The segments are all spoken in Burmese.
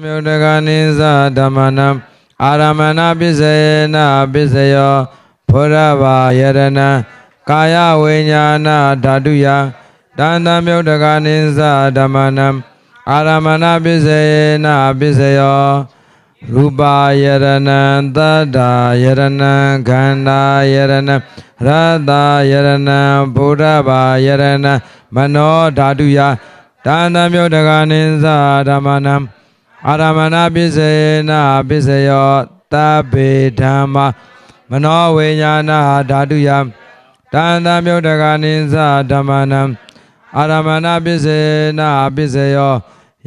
မြုဒ္ဒကနိသဓမ္မနံအာရမဏပစ္စယေနပစ္စယောဘုရဗာယရဏံကာယဝိညာဏဓာတုယတန်တမြုဒ္ဒကနိသဓမ္မနံအာရမဏပစ္စယေနပစ္စယောရူပါယရဏံသတ္တာယရဏံခန္ဓာယရဏံရတယရဏံဘုရဗာယရဏံမနောဓာတုယတန်တမြုဒ္ဒကနိသဓမ္မနံအာရမဏပိစေနပိစယောတပေဓမ္မမနောဝိညာဏဓာတုယတန်တမြုတ်တကနိသဓမ္မနံအာရမဏပိစေနပိစယော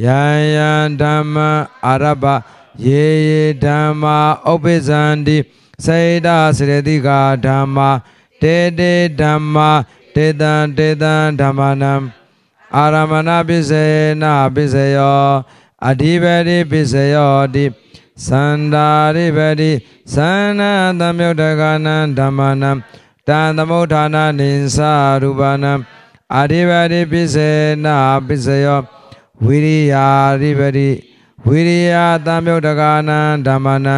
ယံယံဓမ္မအာရဘယေယေဓမ္မဥပ္ပဇန္တိစေတစရတိကာဓမ္မတေတေဓမ္မတေတံတေတံဓမ္မနံအာရမဏပိစေနပိစယောအဓိပတိပိစယောတိသန္တာရိပတိသန္နသမုဒ္ဒကနံဓမ္မနံတန်သမုဋ္ဌာနာနိသရူပနံအဓိပတိပိစေနာပိစယောဝိရိယာရိပတိဝိရိယသမုဒ္ဒကနံဓမ္မနံ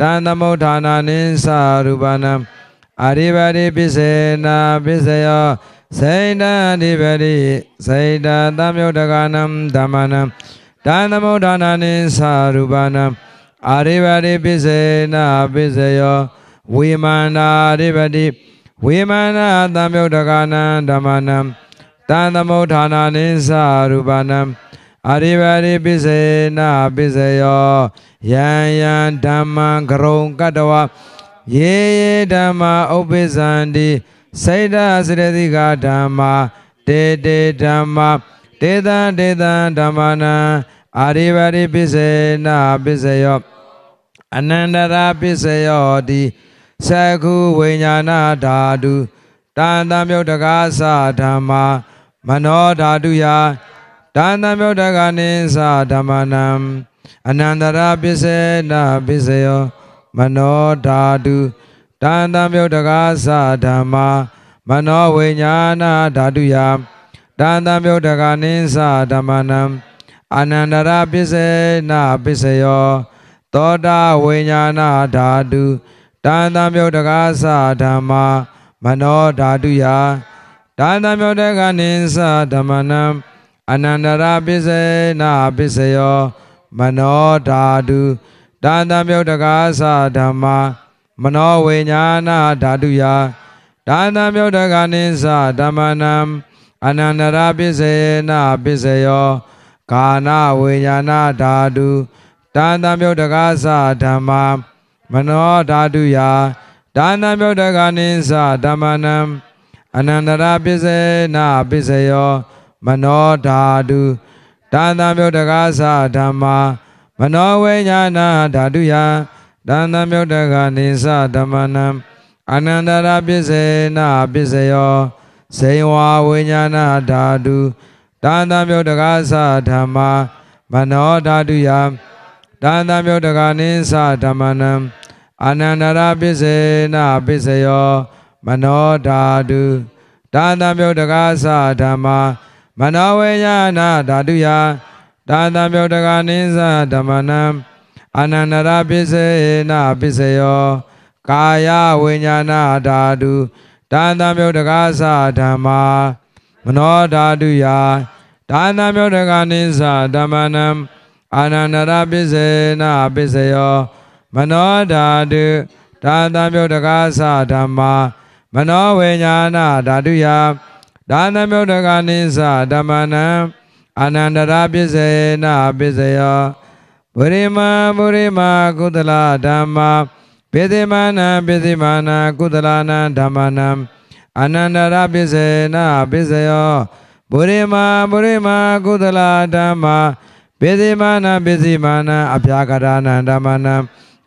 တန်သမုဋ္ဌာနာနိသရူပနံအရိပတိပိစေနာပိစယောစိတ်တံအဓိပတိစိတ်တသမုဒ္ဒကနံဓမ္မနံဒါနမောဒါနာနိသာရူပနာအာရိဝရိပိစေနာပိစယောဝေမန္တာရိပတိဝေမန္တာသံယုတ်တကနံဓမ္မနံတန်သမုဋ္ဌာနာနိသာရူပနံအာရိဝရိပိစေနာပိစယောယံယံဓမ္မံကရုံကတဝယေယေဓမ္မာဥပိစ္ဆန္တိစေတစေတသိကဓမ္မာတေတေဓမ္မာတေသံတေသံဓမ္မနံအာရိဝရိပစ္စေနာပစ္စယော အနန္တရာပစ္စယောတိသက္ခုဝိညာဏဓာတုတန်တမြုတ်တကားသဓမ္မာမနောဓာတုယာတန်တမြုတ်တကားနိသဓမ္မနံအနန္တရာပစ္စေနာပစ္စယော မနောဓာတုတန်တမြုတ်တကားသဓမ္မာမနောဝိညာဏဓာတုယာဒါသမြုတ်တကနိသဓမ္မနံအနန္တရပစ္စေနာပစ္စယောသောတာဝိညာဏဓာတုတန်တမြုတ်တကားသဓမ္မာမနောဓာတုယတန်တမြုတ်တကနိသဓမ္မနံအနန္တရပစ္စေနာပစ္စယော မနောဓာတုတန်တမြုတ်တကားသဓမ္မာမနောဝိညာဏဓာတုယတန်တမြုတ်တကနိသဓမ္မနံအနန္တရာပစ္စယေနပစ္စယောကာနဝိညာဏဓာတုတန်တံမြုတ်တကားသဓမ္မာမနောဓာတုယာတန်တံမြုတ်တကားနိသဓမ္မနံအနန္တရာပစ္စယေနပစ္စယော မနောဓာတုတန်တံမြုတ်တကားသဓမ္မာမနောဝိညာဏဓာတုယာတန်တံမြုတ်တကားနိသဓမ္မနံအနန္တရာပစ္စယေနပစ္စယောဇေဝဝိညာဏဓာတုတန်တမြုတ်တကားသဓမ္မာမနောဓာတုယတန်တမြုတ်တကားနိသဓမ္မနံအနန္တရာပစ္စေနပစ္စယော မနောဓာတုတန်တမြုတ်တကားသဓမ္မာမနောဝိညာဏဓာတုယတန်တမြုတ်တကားနိသဓမ္မနံအနန္တရာပစ္စေနပစ္စယော ကာယဝိညာဏဓာတုဒါနမြုပ်တကားစဓမ္မာ မနောဓာတုယဒါနမြုပ်တကားနိစ္စဓမ္မနံအာနန္တရပိစေနာပိစယော မနောဓာတုဒါနမြုပ်တကားစဓမ္မာမနောဝိညာဏဓာတုယဒါနမြုပ်တကားနိစ္စဓမ္မနံအာနန္တရပိစေနာပိစယောဗုရိမဗုရိမကုသလဓမ္မာပေတိမာနပေတိမာနကုသလာနဓမ္မနံအနန္တရပိစေနပိစယောဗုရိမာဗုရိမာကုသလာဓမ္မာပေတိမာနပေတိမာနအပြာကရဏဓမ္မနံ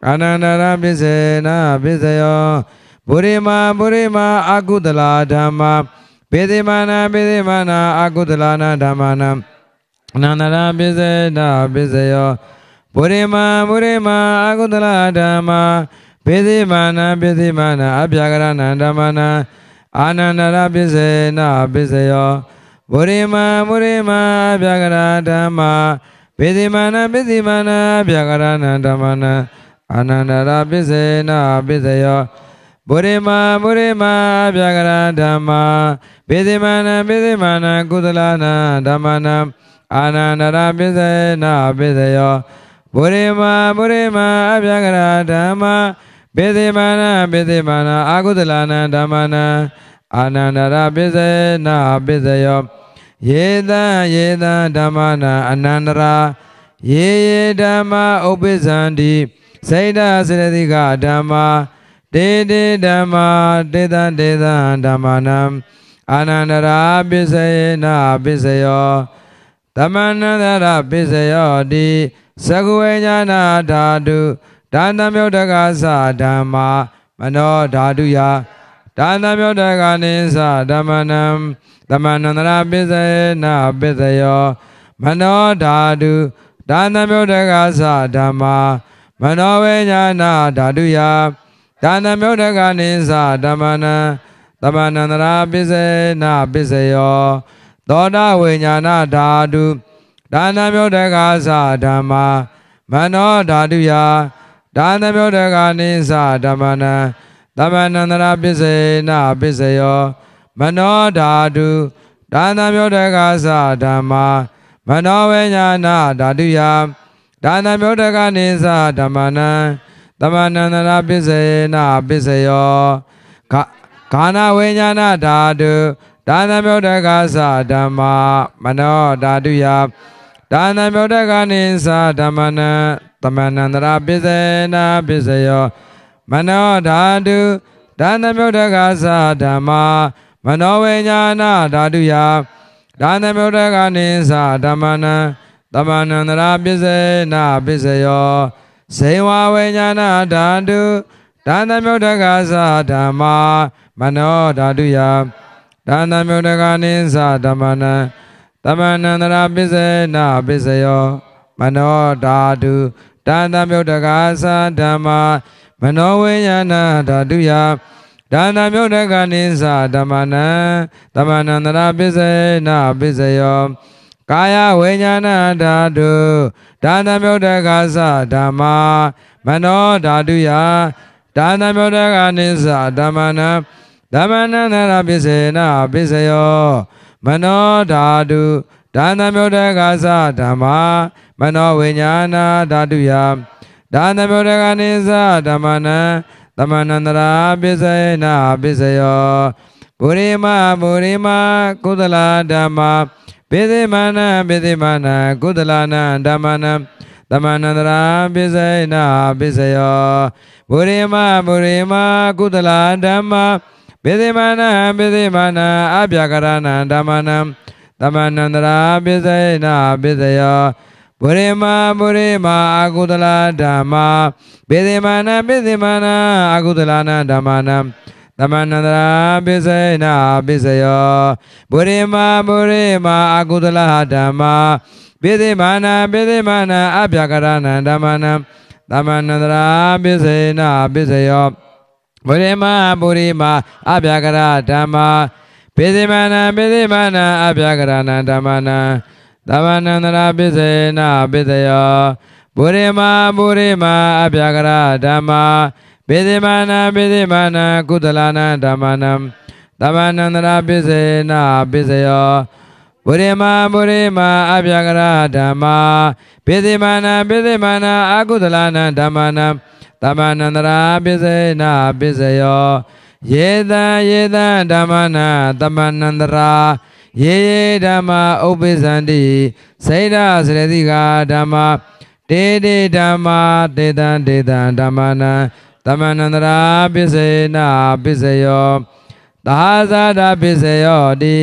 အနန္တရပိစေနပိစယောဗုရိမာဗုရိမာအကုသလာဓမ္မာပေတိမာနပေတိမာနအကုသလာနဓမ္မနံအနန္တရပိစေနပိစယောဗုရိမာဗုရိမာအကုသလာဓမ္မာပိသိမာနပိသိမာန အပြာကရဏဓမ္မနာအာနန္ဒရပိစေနပိစယောဗုရိမာမုရိမာ အပြာကရဓမ္မာပိသိမာနပိသိမာနအပြာကရဏဓမ္မနာအာနန္ဒရပိစေနပိစယောဗုရိမာမုရိမာအပြာကရဓမ္မာပိသိမာနပိသိမာနကုသလနာဓမ္မနာအာနန္ဒရပိစေနပိစယောဗုရိမာမုရိမာအပြာကရဓမ္မာပိသေမာနပိသေမာနအာဟုဒလနံဓမ္မနံအာနန္ဒရပိစေနာပိစယောယေသံယေသံဓမ္မနံအနန္တရာယေယေဓမ္မဥပိစ္ဆန္တိစိတ်ဓာစရတိကဓမ္မာတေတေဓမ္မာ တေသံတေသံဓမ္မနံအာနန္ဒရာပိစယေနာပိစယောသမန္တရပိစယောတိသကုဝေညာနာဓာတုဒါနမြုတ်တကားသဓမ္မာမနောဓာတုယဒါနမြုတ်တကားနိသဓမ္မနံသမဏန္တရာပိစေနပိစယော မနောဓာတုဒါနမြုတ်တကားသဓမ္မာမနောဝိညာဏဓာတုယဒါနမြုတ်တကားနိသဓမ္မနံသမဏန္တရာပိစေနပိစယော သောတာဝိညာဏဓာတုဒါနမြုတ်တကားသဓမ္မာမနောဓာတုယဒါနမြုဒ္ဒကနိသဓမ္မနံသမဏန္တရာပစ္စေနပစ္စယောမနောဓာတုဒါနမြုဒ္ဒကသဓမ္မာမနောဝိညာဏဓာတုယဒါနမြုဒ္ဒကနိသဓမ္မနံသမဏန္တရာပစ္စေနပစ္စယောဂာနဝိညာဏဓာတုဒါနမြုဒ္ဒကသဓမ္မာမနောဓာတုယဒါနမြုဒ္ဒကနိသဓမ္မနံမဏန္တရာပစ္စနာပစ္စယော မနောဓာတုဓာနမြုဒ္ဒကသဓမ္မာမနောဝိညာဏဓာတုယဓာနမြုဒ္ဒကနိသဓမ္မနံတမဏန္တရာပစ္စနာပစ္စယောဇေဝဝိညာဏဓာတုဓာနမြုဒ္ဒကသဓမ္မာမနောဓာတုယဓာနမြုဒ္ဒကနိသဓမ္မနံတမဏန္တရာပစ္စနာပစ္စယောမနောဓာတုတာတမြုတ်တကားသာဓမ္မာမနောဝိညာဏဓာတုယဒါနမြုတ်တကနိသဓမ္မနံဓမ္မနန္တရာပိစေနပိစယောကာယဝိညာဏဓာတုဒါနမြုတ်တကသဓမ္မာမနောဓာတုယဒါနမြုတ်တကနိသဓမ္မနံဓမ္မနန္တရာပိစေနပိစယောမနောဓာတုဒါနမြုတ်တကသဓမ္မာမနောဝိညာဏဓာတုယဒါနမောဒဂနိသဓမ္မနံသမဏန္တရာပိစယနာပိစယောပုရိမပုရိမကုသလဓမ္မာပိသိမနံပိသိမနံကုသလနံဓမ္မနံသမဏန္တရာပိစယနာပိစယောပုရိမပုရိမကုသလဓမ္မာပိသိမနံပိသိမနံအဗျာကရဏံဓမ္မနံသမဏန္တရာပိစယနာပိစယောပုရိမာပုရိမာအာကုသလဓမ္မာပေတိမာနပေတိမာနအာကုသလနာဓမ္မာနသမဏန္တရာပိစေနာပိစယောပုရိမာပုရိမာအာကုသလဓမ္မာပေတိမာနပေတိမာန အပြကရဏံဓမ္မာနသမဏန္တရာပိစေနာပိစယောပုရိမာပုရိမာအပြကရဓမ္မာပေတိမာနပေတိမာန အပြကရဏံဓမ္မာနသဗ္ဗနန္တရာပစ္စယနာပစ္စယောပုရိမာပုရိမာအပြာကရဓမ္မာပိသိမာနာပိသိမာနာကုသလနာဓမ္မနံသဗ္ဗနန္တရာပစ္စယနာပစ္စယောပုရိမာပုရိမာအပြာကရဓမ္မာပိသိမာနာပိသိမာနာအကုသလနာဓမ္မနံသဗ္ဗနန္တရာပစ္စယနာပစ္စယောယေတံယေတံဓမ္မနာသမ္မနန္တရာယေယေဓမ္မဥပိသန္တိစိတ်ဓာစရတိကာဓမ္မတေတေဓမ္မတေတံတေတံဓမ္မနံတမန္တရာပစ္စေနာပစ္စယောသာဇာတာပစ္စယောတိ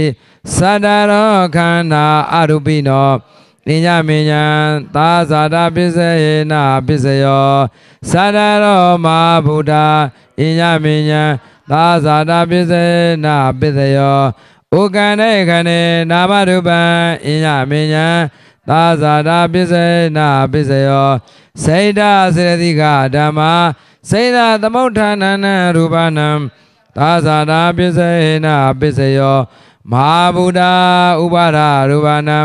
သတ္တရောခန္ဓာအရူပိနောနိညမဉ္ဇံသာဇာတာပစ္စယေနာပစ္စယောသတ္တရောမဟာဗုဒ္ဓဣညမဉ္ဇံသာဇာတာပစ္စယေနာပစ္စယော။ဥက္ကန္တေခဏေနာမရူပံအင်းယမင်းညာသာဇာတာပစ္စေနာပစ္စယောစေတစေတိကဓမ္မာစေတသမုဋ္ဌာနနရူပနံသာဇာတာပစ္စေနာပစ္စယောမဟာဗုဒ္ဓဥပါဒရူပနံ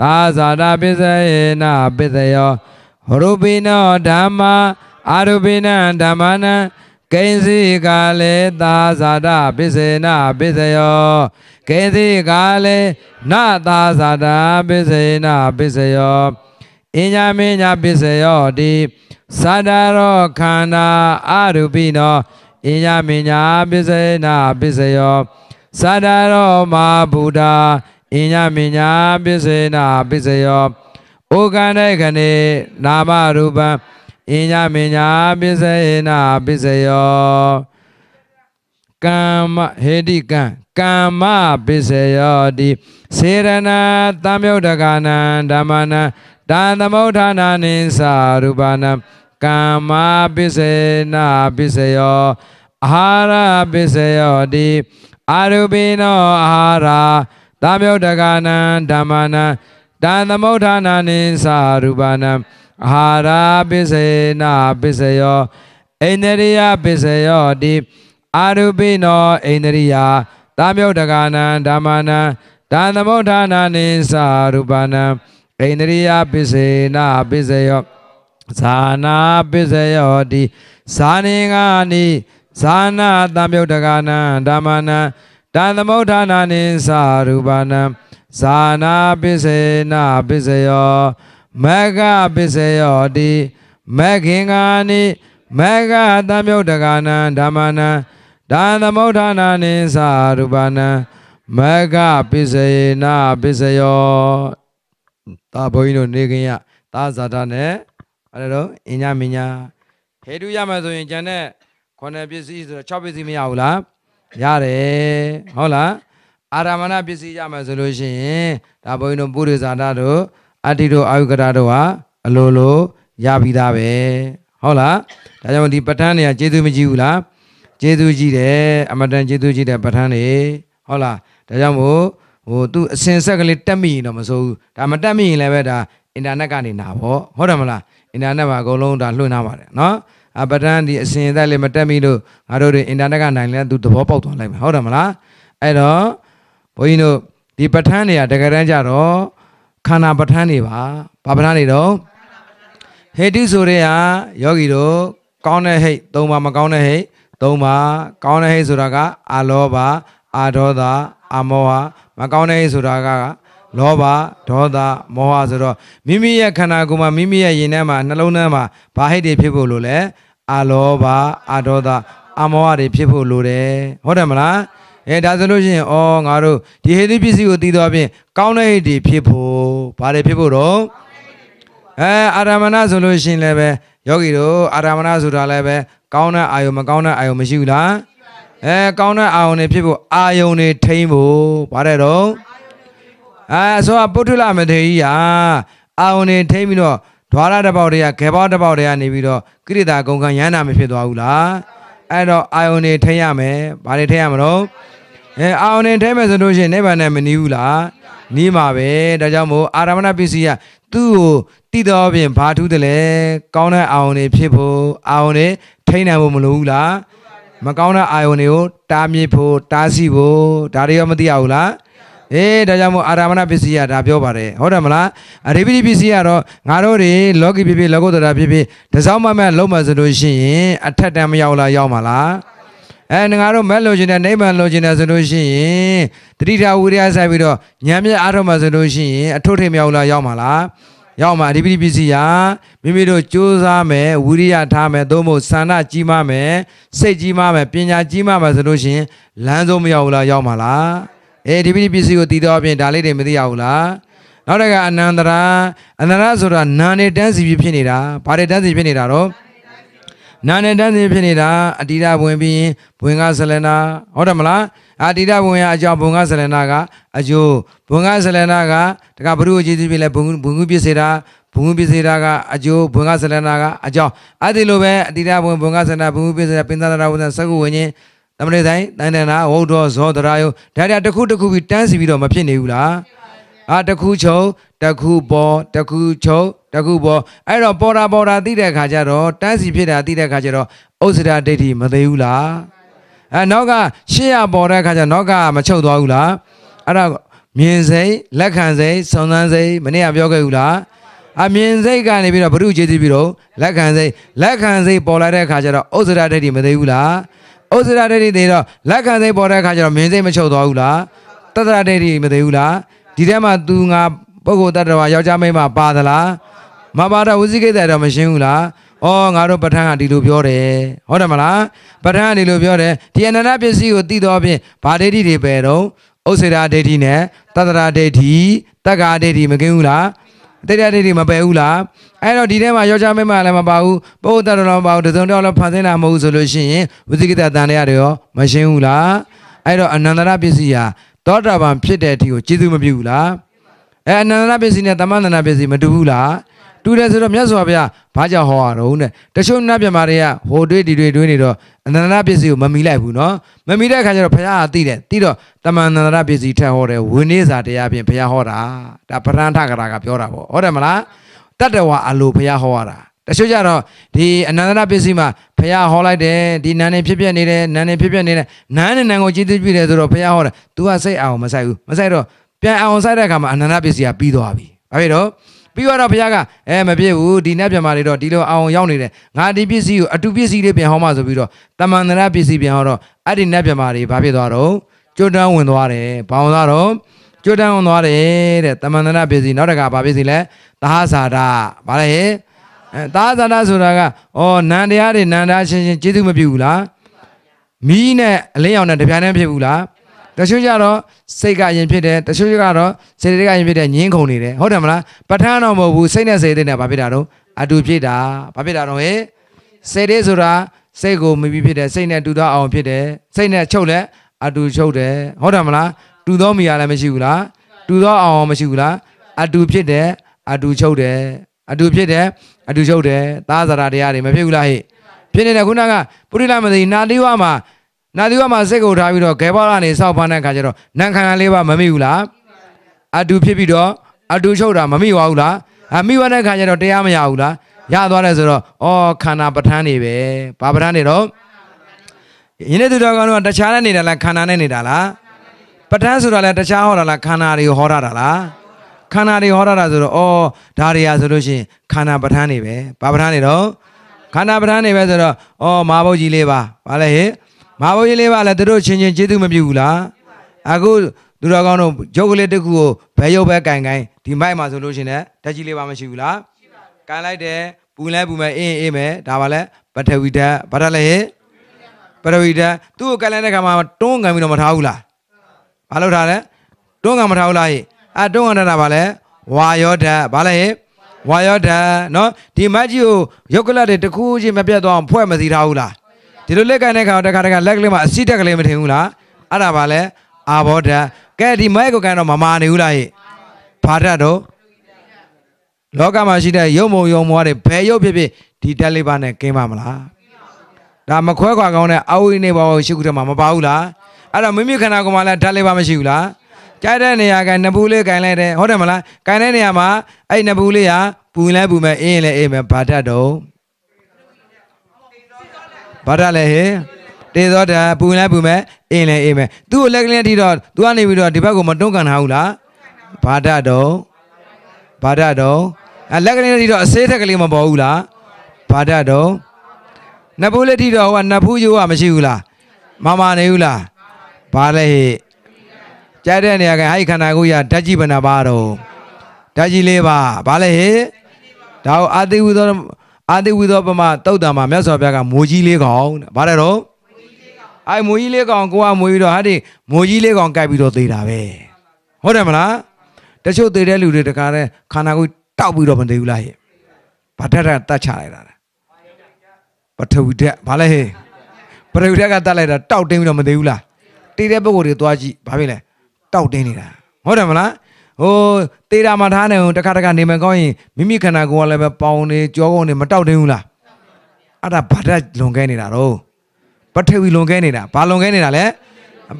သာဇာတာပစ္စေနာပစ္စယောရူပိနောဓမ္မာအရူပိနံဓမ္မနံကိဉ္စီကာလေသာဇာတပိစေနာပိစယောကိဉ္စီကာလေနသာဇာတပိစေနာပိစယောအညာမေညာပိစယောတိသာတရောခန္ဓာအရူပိနောအညာမေညာပိစေနာပိစယောသာတရောမဘုဒ္ဓအညာမေညာပိစေနာပိစယောဩကန္တေခဏေနာမရူပံအင်းညမင်းညာပစ္စယေနာပစ္စယောကမ္မဟေတိကံကမ္မပစ္စယောတိစေရဏသံယုတ်တကနံဓမ္မနံဒါသမုဋ္ဌာနာနိသာရူပနံကမ္မပစ္စေနာပစ္စယောအာဟာရပစ္စယောတိအာရူပိနောအာဟာရသံယုတ်တကနံဓမ္မနံဒါသမုဋ္ဌာနာနိသာရူပနံအာဟာရပစ္စေနာပစ္စယောဣန္ဒြိယပစ္စယောတိအာရုပိနောဣန္ဒြိယသာမြုတ်တကာနံဓမ္မနံဒါနမုဋ္ဌာနာနိသာရူပနံဣန္ဒြိယပစ္စေနာပစ္စယောဇာနာပစ္စယောတိဇာနေငါနိဇာနာသာမြုတ်တကာနံဓမ္မနံဒါသမုဋ္ဌာနာနိသာရူပနံဇာနာပစ္စေနာပစ္စယောမကပစ္စယောတိမခင်္ဂာနိမကသံယုတ်တကနာဓမ္မနာဒါသမုဋ္ဌာနာနိသာရူပနာမကပစ္စယေနာပစ္စယောဒါဘုန်းကြီးတို့နေခင်ရသာဇာတာနဲ့အဲ့ဒါတော့အညမညာဟေတုရမယ်ဆိုရင်ကျန်တဲ့ခொနယ်ပစ္စည်းဆိုတော့6ပစ္စည်းမရဘူးလားရတယ်ဟုတ်လားအာရမဏပစ္စည်းရမယ်ဆိုလို့ရှိရင်ဒါဘုန်းကြီးတို့ ပုရိသဇာတာတို့အတ္တိတို့အာယုကတာတို့ဟာအလိုလိုရပြီးသားပဲဟုတ်လားဒါကြောင့်ဒီပဋ္ဌာန်းတွေကကျေးဇူးမကြီးဘူးလားကျေးဇူးကြီးတယ်အမတန်ကျေးဇူးကြီးတဲ့ပဋ္ဌာန်းတွေဟုတ်လားဒါကြောင့်မို့ဟိုသူအစင်ဆက်ကလေးတက်မိရင်တော့မစိုးဘူးဒါမတက်မိရင်လည်းပဲဒါအင်တာနက်ကနေနာပေါ့ဟုတ်တယ်မလားအင်တာနက်မှာအကုန်လုံးဒါလွှင့်ထားပါတယ်နော်အပဒန်းဒီအစင်သက်လေးမတက်မိလို့ငါတို့တွေအင်တာနက်ကနိုင်လဲသူသဘောပေါက်သွားလိုက်မယ်ဟုတ်တယ်မလားအဲ့တော့ဘုန်းကြီးတို့ဒီပဋ္ဌာန်းတွေကတကယ်တမ်းကြတော့ခန္ဓာပဋ္ဌာန်းတွေပါဘာပဋ္ဌာန်းတွေတော့ဟေတုဆိုတဲ့ဟာယောဂီတို့ကောင်းတဲ့ဟိတ်၃ပါမကောင်းတဲ့ဟိတ်၃ပါကောင်းတဲ့ဟိတ်ဆိုတာကအာလောဘအာဒေါသအာမောဟမကောင်းတဲ့ဟိတ်ဆိုတာကလောဘဒေါသမောဟဆိုတော့မိမိရဲ့ခန္ဓာကိုယ်မှာမိမိရဲ့ရင်ထဲမှာနှလုံးသားမှာဘာဟိတ်တွေဖြစ်ဖို့လို့လဲအာလောဘအာဒေါသအာမောဟတွေဖြစ်ဖို့လိုတယ်ဟုတ်တယ်မလားအဲဒါဆိုလို့ရှိရင်ဩငါတို့ဒီဟေတိပစ္စည်းကိုသိတော့ပြင်ကောင်းတဲ့ဟေတိဖြစ်ဖို့ဘာတွေဖြစ်ဖို့တော့အဲအာရမဏဆိုလို့ရှိရင်လည်းပဲယောဂီတို့အာရမဏဆိုတာလည်းပဲကောင်းတဲ့အာယုံမကောင်းတဲ့အာယုံမရှိဘူးလားအဲကောင်းတဲ့အာယုံတွေဖြစ်ဖို့အာယုံတွေထိမ့်ဖို့ဘာတဲ့တော့အဲဆိုတာပုထုလမထေကြီးဟာအာယုံတွေထိမ့်ပြီးတော့ဓွာရတပေါက်တွေကခေပေါက်တပေါက်တွေကနေပြီးတော့ကိရိတာကုန်ခံရဟန္တာမဖြစ်သွားဘူးလားအဲ့တော့အာယုန်တွေထိရမယ်။ဘာတွေထိရမလို့အဲအာရုံနဲ့ထိုင်မယ်ဆိုလို့ရှိရင်နိဗ္ဗာန်နဲ့မနီးဘူးလားနီးမှာပဲဒါကြောင့်မို့အာရမဏပစ္စည်းကသူ့ကိုတည်တော်ပြင်ဘာထူးတယ်လဲကောင်းတဲ့အာရုံတွေဖြစ်ဖို့အာရုံတွေထိန်းနိုင်ဖို့မလိုဘူးလားမကောင်းတဲ့အာရုံတွေကို တားမြစ်ဖို့တားဆီးဖို့ဒါတွေရောမသိရဘူးလားအေးဒါကြောင့်မို့အာရမဏပစ္စည်းကဒါပြောပါတယ်ဟုတ်တယ်မလားအရိပတိပစ္စည်းကတော့ငါတို့တွေလောကီဖြစ်ဖြစ်လောကုတ္တရာဖြစ်ဖြစ်တစောင်းမမတ်လုံးမှဆိုလို့ရှိရင်အထက်တန်းမရောက်လားရောက်မှာလားအဲငါတို့မက်လိုချင်တဲ့နိဗ္ဗာန်လိုချင်တယ်ဆိုလို့ရှိရင်တတိထဝီရိယဆိုင်ပြီးတော့ဉာဏ်မြတ်အားထုတ်မှဆိုလို့ရှိရင်အထုတ်ထိပ်မြောက်လာ ရောက်မှာလားရောက်မှာဒီပိပစ္စည်းဟာမိမိတို့ကြိုးစားမယ်ဝိရိယထားမယ်သို့မဟုတ်ဆန္ဒကြီးမားမယ်စိတ်ကြီးမားမယ်ပညာကြီးမားမယ်ဆိုလို့ရှိရင်လမ်းဆုံးမရောက်ဘူးလားရောက်မှာလားအဲဒီပိပစ္စည်းကိုတည်တော့အပြင်ဒါလေးတွေမသိရဘူးလားနောက်တစ်ခါအနန္တရာအနန္တရာဆိုတာနာနေတန်းစီဖြစ်နေတာဗာတွေတန်းစီဖြစ်နေတာတော့နာနဲ့တန်းစီဖြစ်နေတာအတိဒဝင်ပြီးရင်ဘဝင်ကဆလနာဟုတ်တယ်မလားအတိဒဝင်ရအကြောင်းဘဝင်ကဆလနာကအကျိုးဘဝင်ကဆလနာကတကဘုရုအခြေသူပြလဲဘဝင်ကူပြစေတာဘဝင်ပြစေတာကအကျိုးဘဝင်ကဆလနာက အကြောင်းအဲ့ဒီလိုပဲအတိဒဝင်ဘဝင်ကဆလနာဘဝင်ပြစေတာပင်သနာဝဇ္ဇစကုဝင်ချင်းသမဏေဆိုင်တန်တနာဝုဒ္ဓောဇောတရာယောဒါတခုတခုပြီးတန်းစီပြီးတော့မဖြစ်နေဘူးလားအာတခုချုပ်တခုပေါ်တခုချုပ်တခုပေါ်အဲ့တော့ပေါ်တာပေါ်တာသိတဲ့ခါကျတော့တန်းစီဖြစ်တာသိတဲ့ခါကျတော့ဥစ္စရာဒိဋ္ဌိမသေးဘူးလားအဲနောက်ကရှေ့ရပေါ်တဲ့ခါကျနောက်ကမချုပ်သွားဘူးလားအဲ့ဒါမြင်စိတ်လက်ခံစိတ်စုံစမ်းစိတ်မနေ့ကပြောခဲ့ဘူးလားအမြင်စိတ်ကနေပြီးတော့ဘုရုကျေးဇူးပြီးတော့လက်ခံစိတ်လက်ခံစိတ်ပေါ်လာတဲ့အခါကျတော့ဥစ္စရာဒိဋ္ဌိမသေးဘူးလားဥစ္စရာဒိဋ္ဌိသေးတော့လက်ခံစိတ်ပေါ်တဲ့အခါကျတော့မြင်စိတ်မချုပ်သွားဘူးလားတတရာဒိဋ္ဌိမသေးဘူးလားဒီထဲမှာ तू ငါပုဂ္ဂိုလ်တ attva ယောက်ျားမိန်းမပါသလားမပါတော့ဝိသိကိတ္တတော့မရှင်းဘူးလားဩငါတို့ပဋ္ဌာန်းကဒီလိုပြောတယ်ဟုတ်တယ်မလားပဋ္ဌာန်းကဒီလိုပြောတယ်ဒီအနန္တပစ္စည်းကိုသိတော့ဖြင့်ဗာဒိဋ္ဌိတွေပဲတော့ဥစ္စေရာဒိဋ္ဌိနဲ့တတ္တရာဒိဋ္ဌိတက္ကာဒိဋ္ဌိမကင်းဘူးလားတိတ္တဒိဋ္ဌိမပယ်ဘူးလားအဲ့တော့ဒီထဲမှာယောက်ျားမိန်းမလည်းမပါဘူးပုဂ္ဂိုလ်တ attva လည်းမပါဘူးတစုံတစ်ယောက်လည်းဖန်ဆင်းတာမဟုတ်ဘူးဆိုလို့ရှိရင်ဝိသိကိတ္တတန်တရားတွေရောမရှင်းဘူးလားအဲ့တော့အနန္တရပစ္စည်းဟာသောတာပန်ဖြစ်တဲ့အထိကိုကျေးဇူးမပြုဘူးလားအဲအနန္တနာပစ္စည်းနဲ့သမန္တနာပစ္စည်းမတူဘူးလားတူတယ်ဆိုတော့မြတ်စွာဘုရားဘာကြောင့်ဟောရတော့နဲ့တချို့နတ်ပြမာတွေကဟိုတွေးဒီတွေးတွေးနေတော့အနန္တနာပစ္စည်းကိုမမီလိုက်ဘူးနော်မမီတဲ့အခါကျတော့ဘုရားကသိတယ်သိတော့တမန္တနာပစ္စည်းထက်ဟောတယ်ဝိနည်းစာတရားဖြင့်ဘုရားဟောတာဒါပရန်ထကရာကပြောတာပေါ့ဟုတ်တယ်မလားတတ္တဝါအလိုဘုရားဟောရတာတချို့ကြတော့ဒီအနန္တရပစ္စည်းမှာဘုရားဟောလိုက်တယ်ဒီနန်းနေဖြစ်ပြနေတယ်နန်းနေဖြစ်ပြနေတယ်နန်းနဲ့နန်းကိုကျေးဇူးပြုတယ်ဆိုတော့ဘုရားဟောတယ် तू ကစိတ်အောင်မဆိုင်ဘူးမဆိုင်တော့ပြန်အောင်ဆိုင်တဲ့အခါမှာအနန္တပစ္စည်းကပြီးသွားပြီဘာဖြစ်တော့ပြီးတော့ဘုရားကအဲမဖြစ်ဘူးဒီနေ့ပြန်มาလေတော့ဒီလိုအောင်ရောက်နေတယ်ငါဒီပစ္စည်းကိုအတူပစ္စည်းလေးပြန်ဟောမှဆိုပြီးတော့တမန္တရပစ္စည်းပြန်ဟောတော့အဲ့ဒီနေ့ပြန်มาလေဘာဖြစ်သွားတော့ကျွတ်တန်းဝင်သွားတယ်ဘောင်သွားတော့ကျွတ်တန်းဝင်သွားတယ်တဲ့တမန္တရပစ္စည်းနောက်တကဘာပစ္စည်းလဲသဟဇာတာဘာလဲအဲသာသနာဆိုတာကဩနန္တရားတွေနန္တာချင်းချင်းကျေးဇူးမပြုဘူးလားမီးနဲ့အလင်းရောင်နဲ့တပြိုင်တည်းဖြစ်ဘူးလားတချို့ကြတော့စိတ်ကအရင်ဖြစ်တယ်တချို့ကတော့စေတကရင်ဖြစ်တယ်ငင်းခုန်နေတယ်ဟုတ်တယ်မလားပဋ္ဌာန်းတော့မဟုတ်ဘူးစိတ်နဲ့စေတဲ့နဲ့ဘာဖြစ်တာတော့အတူဖြစ်တာဘာဖြစ်တာတော့ဟဲ့စေတဲ့ဆိုတာစိတ်ကိုမပြီးဖြစ်တယ်စိတ်နဲ့တူတော့အောင်ဖြစ်တယ်စိတ်နဲ့ချုပ်လဲအတူချုပ်တယ်ဟုတ်တယ်မလားတူတော့မိရလည်းမရှိဘူးလားတူတော့အောင်မရှိဘူးလားအတူဖြစ်တယ်အတူချုပ်တယ်အတူဖြစ်တယ်အတူချုပ်တယ်သာသနာတရားတွေမဖြစ်ဘူးလားဟဲ့ဖြစ်နေတဲ့ခုနကပုရိသမသိနာတိဝမှာနာတိဝမှာစိတ်ကိုထားပြီးတော့ဂေဘောကနေစောက်ဖမ်းတဲ့ခါကျတော့နန်ခန္ဓာလေးပါမမိဘူးလားအတူဖြစ်ပြီးတော့အတူချုပ်တာမမိပါဘူးလားအမိဝတဲ့ခါကျတော့တရားမရဘူးလားရသွားတယ်ဆိုတော့ဩခန္ဓာပဋ္ဌာန်းနေပဲဘာပဋ္ဌာန်းနေတော့ယနေ့သူတော်ကောင်းတို့ကတခြားနဲ့နေတာလားခန္ဓာနဲ့နေတာလားပဋ္ဌာန်းဆိုတာလဲတခြားဟောတာလားခန္ဓာတွေဟောတာလားခန္ဓာတွေဟောရတာဆိုတော့ဩဒါတွေရာဆိုလို့ရှိရင်ခန္ဓာပဋ္ဌာန်းတွေပဲဘာပဋ္ဌာန်းတွေတော့ခန္ဓာပဋ္ဌာန်းတွေပဲဆိုတော့ဩမာဘုတ်ကြီးလေးပါဘာလဲဟေမာဘုတ်ကြီးလေးပါလဲသူတို့ချင်းချင်းကျေးဇူးမပြုဘူးလားအခုသူတော်ကောင်းတို့ရုပ်ကလေးတစ်ခုကိုဘယ်ရုပ်ပဲကင်ကင်ဒီမိုက်မှာဆိုလို့ရှိရင်ဓာတ်ကြီးလေးပါမရှိဘူးလားကင်လိုက်တယ်ပူလဲပူမယ်အင်းအေးမယ်ဒါပါလဲပထဝီဓာတ်ဘာလဲဟေပထဝီဓာတ်သူ့ကိုကင်လိုက်တဲ့ခါမှာတွန်းကန်ပြီးတော့မထားဘူးလားဘာလို့ထားလဲတွန်းကန်မထားဘူးလားဟေ့အဲတွန်းဝန္ဒနာဘာလဲဝါယောဓာတ်ဘာလဲဝါယောဓာတ် နော်ဒီမတ်ကြီးကိုရုပ်ကလတ်တွေတစ်ခုချင်းမပြတ်သွားအောင်ဖွဲ့မစီထားဘူးလားဒီလိုလက်ကန်တဲ့ခါတခါတခါလက်ကလေးမှာအစီတက်ကလေးမထင်ဘူးလားအဲ့ဒါဘာလဲအာဘောဓာတ်ကဲဒီမဲကိုကန်တော့မမာနေဘူးလားဟဲ့ဘာဓာတ်တော့လောကမှာရှိတဲ့ရုပ်မုံရုံမွားတွေဘယ်ရုပ်ဖြစ်ဖြစ်ဒီတက်လေးပါနဲ့ကင်းပါမလားဒါမခွဲခွာကောင်းတဲ့အဝိနေဘောရှိခုတည်းမှာမပါဘူးလားအဲ့တော့မိမိခန္ဓာကိုယ်မှာလည်းဓာတ်လေးပါမရှိဘူးလားကြိုက်တဲ့နေရာကနဘူးလေးကင်လိုက်တယ်ဟုတ်တယ်မလားကင်တဲ့နေရာမှာအဲ့နဘူးလေးဟာပူလဲပူမယ်အင်းလဲအေးမယ်ဘာတတ်တော့ဘာတတ်လဲဟေတေသောတာပူလဲပူမယ်အင်းလဲအေးမယ်သူ့ကိုလက်ကလေးထိတော့သူကနေပြီးတော့ဒီဘက်ကိုမတွန်းကန်ထားဘူးလားဘာတတ်တော့ဘာတတ်တော့အဲ့လက်ကလေးထိတော့အစေးထက်ကလေးမပေါ်ဘူးလားဘာတတ်တော့နဘူးလေးထိတော့ဟိုကနဖူးရိုးကမရှိဘူးလားမမနေဘူးလားဘာလဲဟေ့ကြိုက်တဲ့နေရာကအဲ့ဒီခန္ဓာကိုယ်ရဓာတ်ကြီးဘဏ္ဍပါတော့ဓာတ်ကြီးလေးပါဘာလဲဟေဒါကိုအာတိဝိသောအာတိဝိသောပမတုတ်တံမှာမြတ်စွာဘုရားကမူကြီးလေးကောင်တဲ့ဘာလဲတော့အဲ့မူကြီးလေးကောင်ကိုကမူပြီးတော့ဟာဒီမူကြီးလေးကောင်ကြိုက်ပြီးတော့သေးတာပဲဟုတ်တယ်မလားတချို့သေးတဲ့လူတွေတကားတဲ့ခန္ဓာကိုယ်တောက်ပြီးတော့မသေးဘူးလားဟေဘာဓာတ်ကတတ်ချလိုက်တာလဲပထဝီဓာတ်ဘာလဲဟေပထဝီဓာတ်ကတတ်လိုက်တာတောက်တင်းပြီးတော့မသေးဘူးလားတေးတဲ့ပုံကိုယ်တွေသွားကြည့်ဘာဖြစ်လဲတောက်တင်းနေတာဟုတ်တယ်မလားဟိုတေးတာမထားနေအောင်တခါတခါနေမကောင်းရင်မိမိခန္ဓာကိုယ်ကလည်းပဲပေါင်နေကြောကုန်နေမတောက်တင်းဘူးလားအဲ့ဒါဗဒတ်လွန်ခဲနေတာတော့ပထဝီလွန်ခဲနေတာဘာလွန်ခဲနေတာလဲ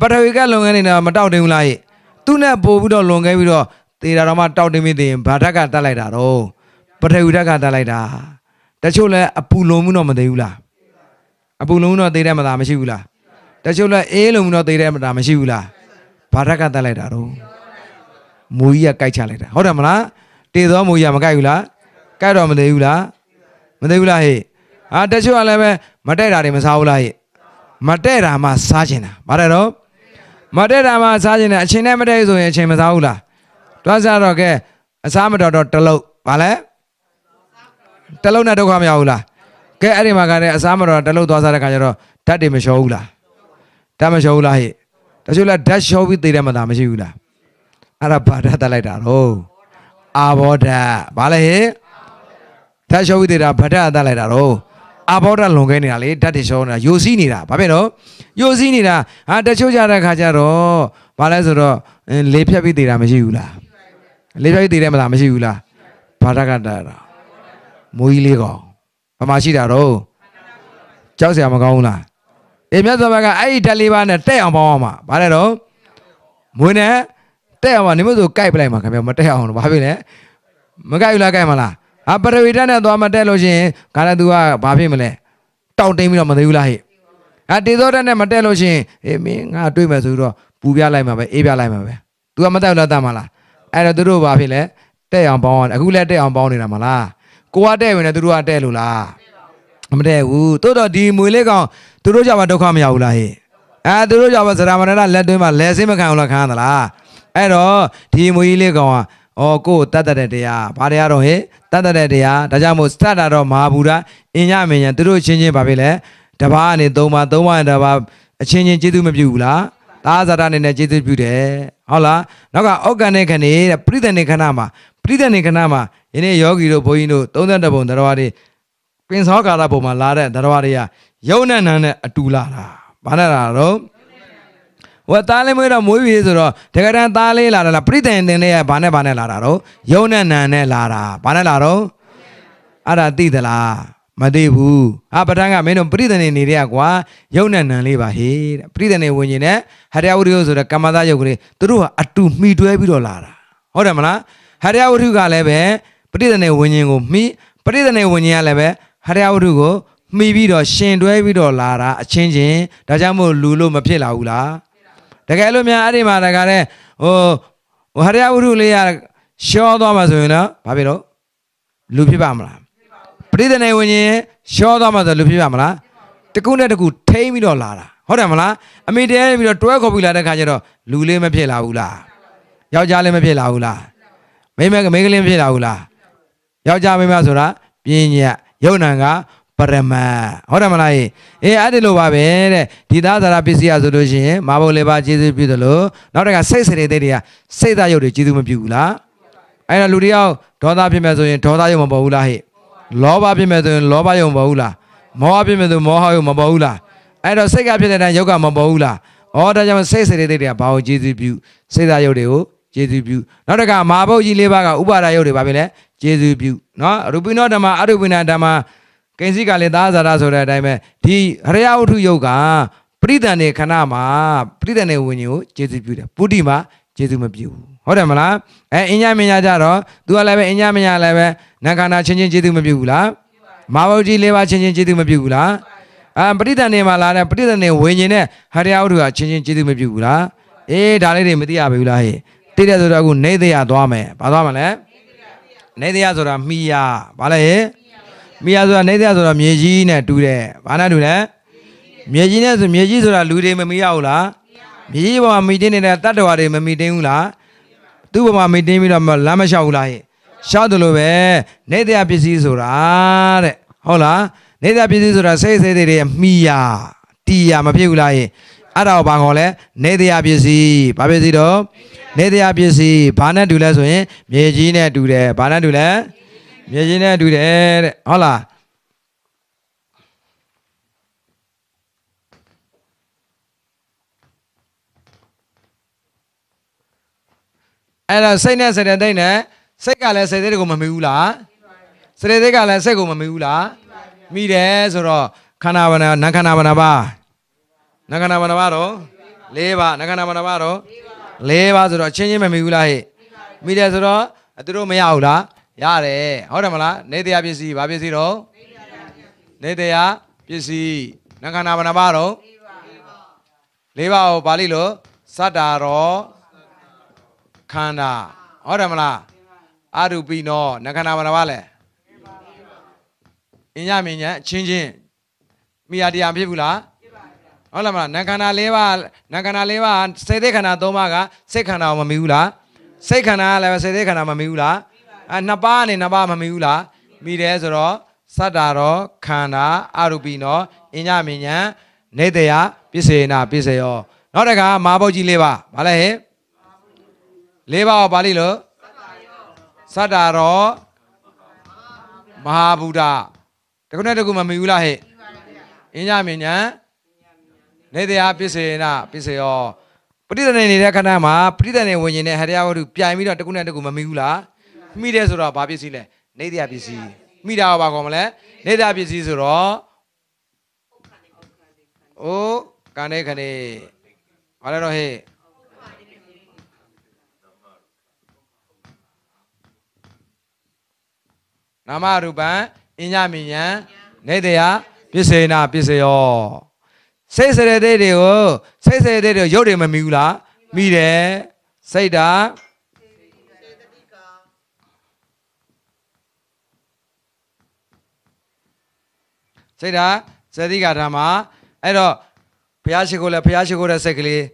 ပထဝီကလွန်ခဲနေတာမတောက်တင်းဘူးလားယေသူ့နဲ့ပို့ပြီးတော့လွန်ခဲပြီးတော့တေးတာတော့မှတောက်တင်းမိသေးရင်ဗဒတ်ကတတ်လိုက်တာတော့ပထဝီဓာတ်ကတတ်လိုက်တာတချို့လဲအပူလွန်မှုတော့မသေးဘူးလားအပူလွန်မှုတော့သေးတယ်မသာမရှိဘူးလားတချို့လဲအေးလွန်မှုတော့သေးတယ်မသာမရှိဘူးလားဘာဓာတ်ကတတ်လိုက်တာတော့မူကြီးကကြိုက်ချလိုက်တာဟုတ်တယ်မလားတေသောမူကြီးကမကြိုက်ဘူးလားကြိုက်တော့မသိဘူးလားမသိဘူးလားဟေ့ဟာတချို့ကလည်းပဲမတက်တာတွေမစားဘူးလားဟေ့မတက်တာမှစားချင်တာဘာလဲတော့မတက်တာမှစားချင်တယ်အချိန်နဲ့မတက်ဆိုရင်အချိန်မစားဘူးလားတွားစားတော့ကဲအစားမတော်တော့တလုတ်ဘာလဲတလုံးနဲ့ဒုက္ခမရဘူးလားကဲအဲ့ဒီမှာကလည်းအစားမတော်တလုံးသွားစားတဲ့ခါကျတော့ဓာတ်တွေမလျှော်ဘူးလားဓာတ်မလျှော်ဘူးလားဟဲ့တချို့လားဓာတ်လျှောပြီးသေတယ်မှသာမရှိဘူးလားအဲ့ဒါဘာဓာတ်တက်လိုက်တာတော့အာဘောဓာတ်ဘာလဲဟင်ဓာတ်လျှောပြီးသေတာဘာဓာတ်တက်လိုက်တာတော့အာဘောဓာတ်လွန်ခဲနေတာလေဓာတ်တွေလျှောနေတာယိုစီးနေတာဘာဖြစ်တော့ယိုစီးနေတာဟာတချို့ကြတဲ့ခါကျတော့ဘာလဲဆိုတော့လေဖြတ်ပြီးသေတာမရှိဘူးလားလေဖြတ်ပြီးသေတယ်မှသာမရှိဘူးလားဘာဓာတ်ကတာမိုးကြီးလေးကောင်ဘာမှရှိတာတော့ကြောက်စရာမကောင်းဘူးလားဒီမြတ်စွာဘုရားကအဲ့ဒီဓာတ်လေးပါးနဲ့တက်အောင်ပေါင်းအောင်ပါဗါလဲတော့မွေးနဲ့တက်အောင်ပါနိမဆိုကြိုက်ပလိုက်မှာခင်ဗျမတက်အောင်တော့ဘာဖြစ်လဲမကြိုက်ဘူးလားကြိုက်မလားအပရဝိတနဲ့သွားမတက်လို့ရှင်ခါရသူကဘာဖြစ်မလဲတောင့်တင်းပြီးတော့မသိဘူးလားဟဲ့အတေသောတက်နဲ့မတက်လို့ရှင်အေးမင်းငါတွေးမယ်ဆိုတော့ပူပြလိုက်မှာပဲအေးပြလိုက်မှာပဲ तू ကမတက်ဘူးလားတက်မှာလားအဲ့တော့သူတို့ဘာဖြစ်လဲတက်အောင်ပေါင်းအောင်အခုလည်းတက်အောင်ပေါင်းနေတာမလားကိုကတက်ဝင်တယ်သူတို့ကတက်လို့လားမတည့်ဘူးတိုးတော့ဒီမွေလေးကောင်သူတို့ကြမှာဒုက္ခမရဘူးလားဟဲ့အဲသူတို့ကြမှာသရမဏေလက်တွင်းမှာလက်စင်းမခံဘူးလားခံသလားအဲ့တော့ဒီမူကြီးလေးကောင်ကဩကိုတတ်တဲ့တရားဘာတရားတော့ဟဲ့တတ်တဲ့တရားဒါကြောင့်မို့စတတာတော့မဟာဘူရအင်ရမင်းရန်သူတို့ချင်းချင်းဘာဖြစ်လဲတပားအနေ၃ပါး၃ပါးတပားအချင်းချင်းကျေးဇူးမပြုဘူးလားသာဇာတအနေနဲ့ကျေးဇူးပြုတယ်ဟုတ်လားနောက်ကဩကန်နေခဏေပြိသနေခဏမှာပြိသနေခဏမှာယနေ့ယောဂီတို့ဘုန်းကြီးတို့32ပုံတရားတွေပင်စောကာလပုံမှာလာတဲ့တရားတွေကယုံနဲ့နာနဲ့အတူလာတာဘာနဲ့လာတော့ဝတ်သားလေးမွေးတော့မွေးပြီဆိုတော့တကယ်တမ်းသားလေးလာတာလားပြိတန်တင်လေးကဘာနဲ့ဘာနဲ့လာတာတော့ယုံနဲ့နာနဲ့လာတာဘာနဲ့လာတော့အဲ့ဒါသိသလားမသိဘူးအပဒံကမင်းတို့ပြိတန်နေနေတဲ့ကွာယုံနဲ့နံလေးပါဟေးတဲ့ပြိတန်နေဝင်ရင်လည်းဟရယဝရိယဆိုတဲ့ကမ္မသားယုတ်ကလေးသူတို့ဟာအတူမှီတွဲပြီးတော့လာတာဟုတ်တယ်မလားဟရယဝရိယကလည်းပဲပြိတန်နေဝင်ရင်ကိုမှီပြိတန်နေဝင်ရင်ကလည်းပဲဟရယဝရိယကိုမှီပြီးတော့ရှင်တွဲပြီးတော့လာတာအချင်းချင်းဒါကြောင့်မို့လူလို့မဖြစ်လာဘူးလားတကယ်လို့များအဲ့ဒီမှာတကယ်လဲဟိုဟရိယဝုထုလေးရရှောသွားမှာဆိုရင်တော့ဘာဖြစ်တော့လူဖြစ်ပါမလားပရိသနေဝิญဉ်ရှောသွားမှာဆိုလူဖြစ်ပါမလားတကုနဲ့တကုထိမ့်ပြီးတော့လာတာဟုတ်တယ်မလားအမိတဲပြီးတော့တွဲခေါ်ပြီးလာတဲ့ခါကျတော့လူလေးမဖြစ်လာဘူးလားယောက်ျားလေးမဖြစ်လာဘူးလားမိန်းမကမိန်းကလေးမဖြစ်လာဘူးလားယောက်ျားမိန်းမဆိုတာပြင်းညက်ယုံနံကပရမတ်ဟုတ်တယ်မလားအေးအဲ့ဒီလိုပါပဲတဲ့ဒီသားသာရပစ္စည်းရဆိုလို့ရှိရင်မာဘုတ်လေးပါကျေးဇူးပြုသလိုနောက်တခါစိတ်စရိတ်တွေကစိတ်သားရုပ်တွေကျေးဇူးမပြုဘူးလားအဲ့တော့လူတယောက်ဒေါသဖြစ်မဲ့ဆိုရင်ဒေါသရုပ်မပေါ်ဘူးလားဟဲ့လောဘဖြစ်မဲ့ဆိုရင်လောဘရုပ်မပေါ်ဘူးလားမောဟဖြစ်မဲ့ဆိုမောဟရုပ်မပေါ်ဘူးလားအဲ့တော့စိတ်ကဖြစ်တဲ့အတိုင်းရုပ်ကမပေါ်ဘူးလားဩဒါကြောင့်စိတ်စရိတ်တွေကဘာကိုကျေးဇူးပြုစိတ်သားရုပ်တွေကိုကျေးဇူးပြုနောက်တခါမာဘုတ်ကြီးလေးပါးကဥပါဒရုပ်တွေပါပဲလေကျေးဇူးပြုနော်ရူပိနောဓမ္မအရူပိနဓမ္မကိဉ္စီကလည်းသာဇာရဆိုတဲ့အတိုင်းပဲဒီဟရယဝတ္ထုယုတ်ကပရိဒဏ်နေခဏမှာပရိဒဏ်နေဝิญဉ်ကိုကျေစုပြုတယ်ပုတိမှာကျေစုမပြုဘူးဟုတ်တယ်မလားအဲအင်ညာမင်ညာကြတော့ तू ကလည်းပဲအင်ညာမင်ညာလည်းပဲနာခန္ဓာချင်းချင်းကျေစုမပြုဘူးလားမာဝုတ်ကြီးလေးပါချင်းချင်းကျေစုမပြုဘူးလားအမ်ပရိဒဏ်နေမှာလာတဲ့ပရိဒဏ်နေဝิญဉ်နဲ့ဟရယဝတ္ထုကချင်းချင်းကျေစုမပြုဘူးလားအေးဒါလေးတွေမသိရဘူးလားဟဲ့တိတဲ့ဆိုတော့အခုနေသေးရသွားမယ်ဘာသွားမလဲနေသေးရဆိုတာမိရဘာလဲဟဲ့မိယာဆိုတာနေသရဆိုတော့မြေကြီးနဲ့တူတယ်ဘာနဲ့တူလဲမြေကြီးနဲ့ဆိုမြေကြီးဆိုတာလူတွေမမီရဘူးလားမြေကြီးပေါ်မှာမိတင်းနေတဲ့တတ္တဝါတွေမမီတင်းဘူးလားသူ့ပေါ်မှာမိတင်းပြီးတော့လမ်းမလျှောက်ဘူးလားဟဲ့လျှောက်တယ်လို့ပဲနေသရပစ္စည်းဆိုတာတဲ့ဟုတ်လားနေသရပစ္စည်းဆိုတာစိတ်စိတ်တွေမိယာတီယာမဖြစ်ဘူးလားဟဲ့အဲ့ဒါကိုဘာခေါ်လဲနေသရပစ္စည်းဘာပစ္စည်းတော့နေသရပစ္စည်းဘာနဲ့တူလဲဆိုရင်မြေကြီးနဲ့တူတယ်ဘာနဲ့တူလဲမြေကြီးနဲ့တူတယ်တဲ့ဟုတ်လားအဲ့တော့စိတ်နဲ့စေတသိက်နဲ့စိတ်ကလည်းစေတသိက်ကိုမမီဘူးလားစေတသိက်ကလည်းစိတ်ကိုမမီဘူးလားမိတယ်ဆိုတော့ခန္ဓာဘာနာနာခန္ဓာဘာနာပါနာခန္ဓာဘာနာပါတော့၄ပါးနာခန္ဓာဘာနာပါတော့၄ပါးဆိုတော့ချင်းချင်းမမီဘူးလားဟဲ့မိတယ်ဆိုတော့သူတို့မရဘူးလားရတယ်ဟုတ်တယ်မလားနေတရားပစ္စည်းဘာပစ္စည်းတော့နေတရားပစ္စည်းနခန္ဓာဘဏဘာတော့၄ပါးကိုပါဠိလိုစတ္တာရောခန္ဓာဟုတ်တယ်မလားအရူပိနောနခန္ဓာဘဏဘာလဲအင်းညမင်းညချင်းချင်းမိယာတရားဖြစ်ဘူးလားဟုတ်လားမလားနခန္ဓာ၄ပါးနခန္ဓာ၄ပါးစေတခန္ဓာ၃ပါးကစိတ်ခန္ဓာမမီဘူးလားစိတ်ခန္ဓာကလည်းစေတခန္ဓာမမီဘူးလားအဲနှစ်ပါးနဲ့နှစ်ပါးမမီဘူးလားမိတယ်ဆိုတော့စတ္တာရော ခန္ဓာအရူပိနောအညမဉ္ဉံနေတယပစ္စေနာပစ္စယောနောက်တခါမာဘုတ်ကြီးလေးပါဘာလဲဟဲ့လေးပါဘာလိလို့စတ္တာရောမဟာဗုဒ္ဓတခုနဲ့တခုမမီဘူးလားဟဲ့အညမဉ္ဉံနေတယပစ္စေနာပစ္စယောပဋိသန္ဓေနေတဲ့ခန္ဓာမှာပဋိသန္ဓေဝิญဉ်နဲ့ဟရိယဝတ္ထုပြိုင်ပြီးတော့တခုနဲ့တခုမမီဘူးလားမိတယ်ဆိုတော့ဘာပစ္စည်းလဲနေတရားပစ္စည်းမိတာဘာကောမလဲနေတရားပစ္စည်းဆိုတော့အိုးကနေကနေဘာလဲတော့ဟေ့နာမရူပံအညမညံနေတရားပစ္စေနာပစ္စယောစိတ်စရတဲ့တွေကိုစိတ်စရတဲ့တွေရုပ်တွေမမီဘူးလားမိတယ်စိတ်ဓာတ်စိတ်ဓာတ်စေတိကဓမ္မအဲ့တော့ဘုရားရှိခိုးလဲဘုရားရှိခိုးတဲ့စိတ်ကလေး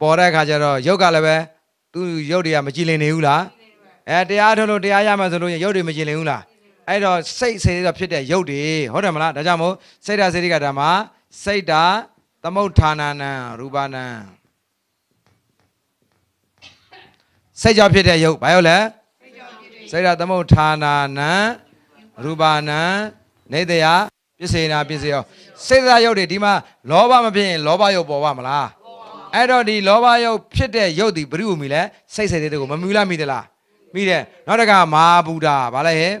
ပေါ်တဲ့အခါကျတော့ရုပ်ကလည်းပဲသူရုပ်တွေကမကြည်လင်နေဘူးလားအဲတရားထုတ်လို့တရားရမှဆိုလို့ရင်ရုပ်တွေမကြည်လင်ဘူးလားအဲ့တော့စိတ်စေတဖြစ်တဲ့ရုပ်တွေဟုတ်တယ်မလားဒါကြောင့်မို့စိတ်ဓာတ်စေတိကဓမ္မစိတ်ဓာတ်သမုဋ္ဌာနာနံရူပနံစိတ်ကြောင့်ဖြစ်တဲ့ရုပ်ဘာရောလဲစိတ်ဓာတ်သမုဋ္ဌာနာနံရူပနံနေတယပြစ်စေနာပြစ်စေအောင်စေတသာယုတ်တွေဒီမှာလောဘမဖြစ်ရင်လောဘယုတ်ပေါ်ပါမလားအဲ့တော့ဒီလောဘယုတ်ဖြစ်တဲ့ယုတ်ဒီဘယ်လိုမီလဲစိတ်စိတ်တွေကိုမမူလားမိသလားမိတယ်နောက်တကမာဘူတာဗာလဲဟဲ့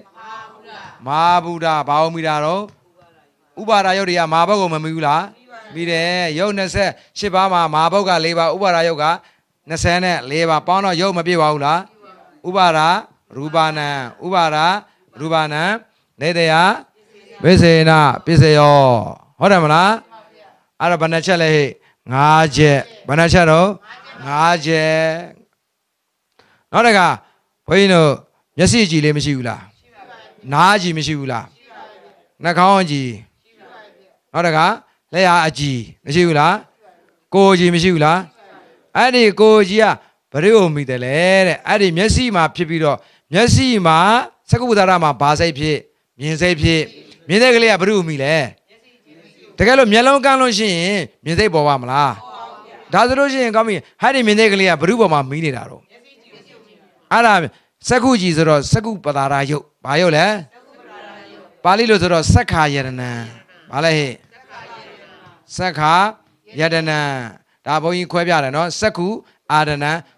မာဘူတာဘာအောင်မိတာတော့ဥပါဒာယုတ်တွေကမာဘုတ်ကိုမမူလားမိတယ်ယုတ်28ပါးမှာမာဘုတ်က4ပါးဥပါဒာယုတ်က24ပါးပေါင်းတော့ယုတ်မပြည့်ပါဘူးလားဥပါဒာရူပါဏံဥပါဒာရူပါဏံနေတရာဝိစေနပစ္စယောဟုတ်တယ်မလားအဲ့တော့ဘယ်နှချက်လဲဟဲ့၅ချက်ဘယ်နှချက်တော့၅ချက်နောက်တကဘုန်းကြီးတို့မျက်စိကြည်လေးမရှိဘူးလားနားကြည်မရှိဘူးလားနှာခေါင်းကြည်နောက်တကလက်ရအကြည်မရှိဘူးလားကိုကြည်မရှိဘူးလားအဲ့ဒီကိုကြီးကဘရိယုံမိတယ်လေတဲ့အဲ့ဒီမျက်စိမှာဖြစ်ပြီးတော့မျက်စိမှာသကုပ္ပဒါရမှာဘာစိတ်ဖြစ်မြင်စိတ်ဖြစ်မြင်စိတ်ကလေးကဘာလို့မိလဲတကယ်လို့မျက်လုံးကန်းလို့ရှိရင်မြင်စိတ်ပေါ်ပါမလားဒါဆိုလို့ရှိရင်ကောင်းပြီဟာဒီမြင်စိတ်ကလေးကဘာလို့ပေါ်မှာမီးနေတာတော့အဲ့ဒါစက္ခုကြီးဆိုတော့စက္ခုပတာရာယုတ်ဘာယုတ်လဲပါဠိလိုဆိုတော့စက္ခာယရဏံဘာလဲဟဲ့စက္ခာယတနံဒါဘုန်းကြီးခွဲပြတယ်နော်စက္ခုအာရဏံ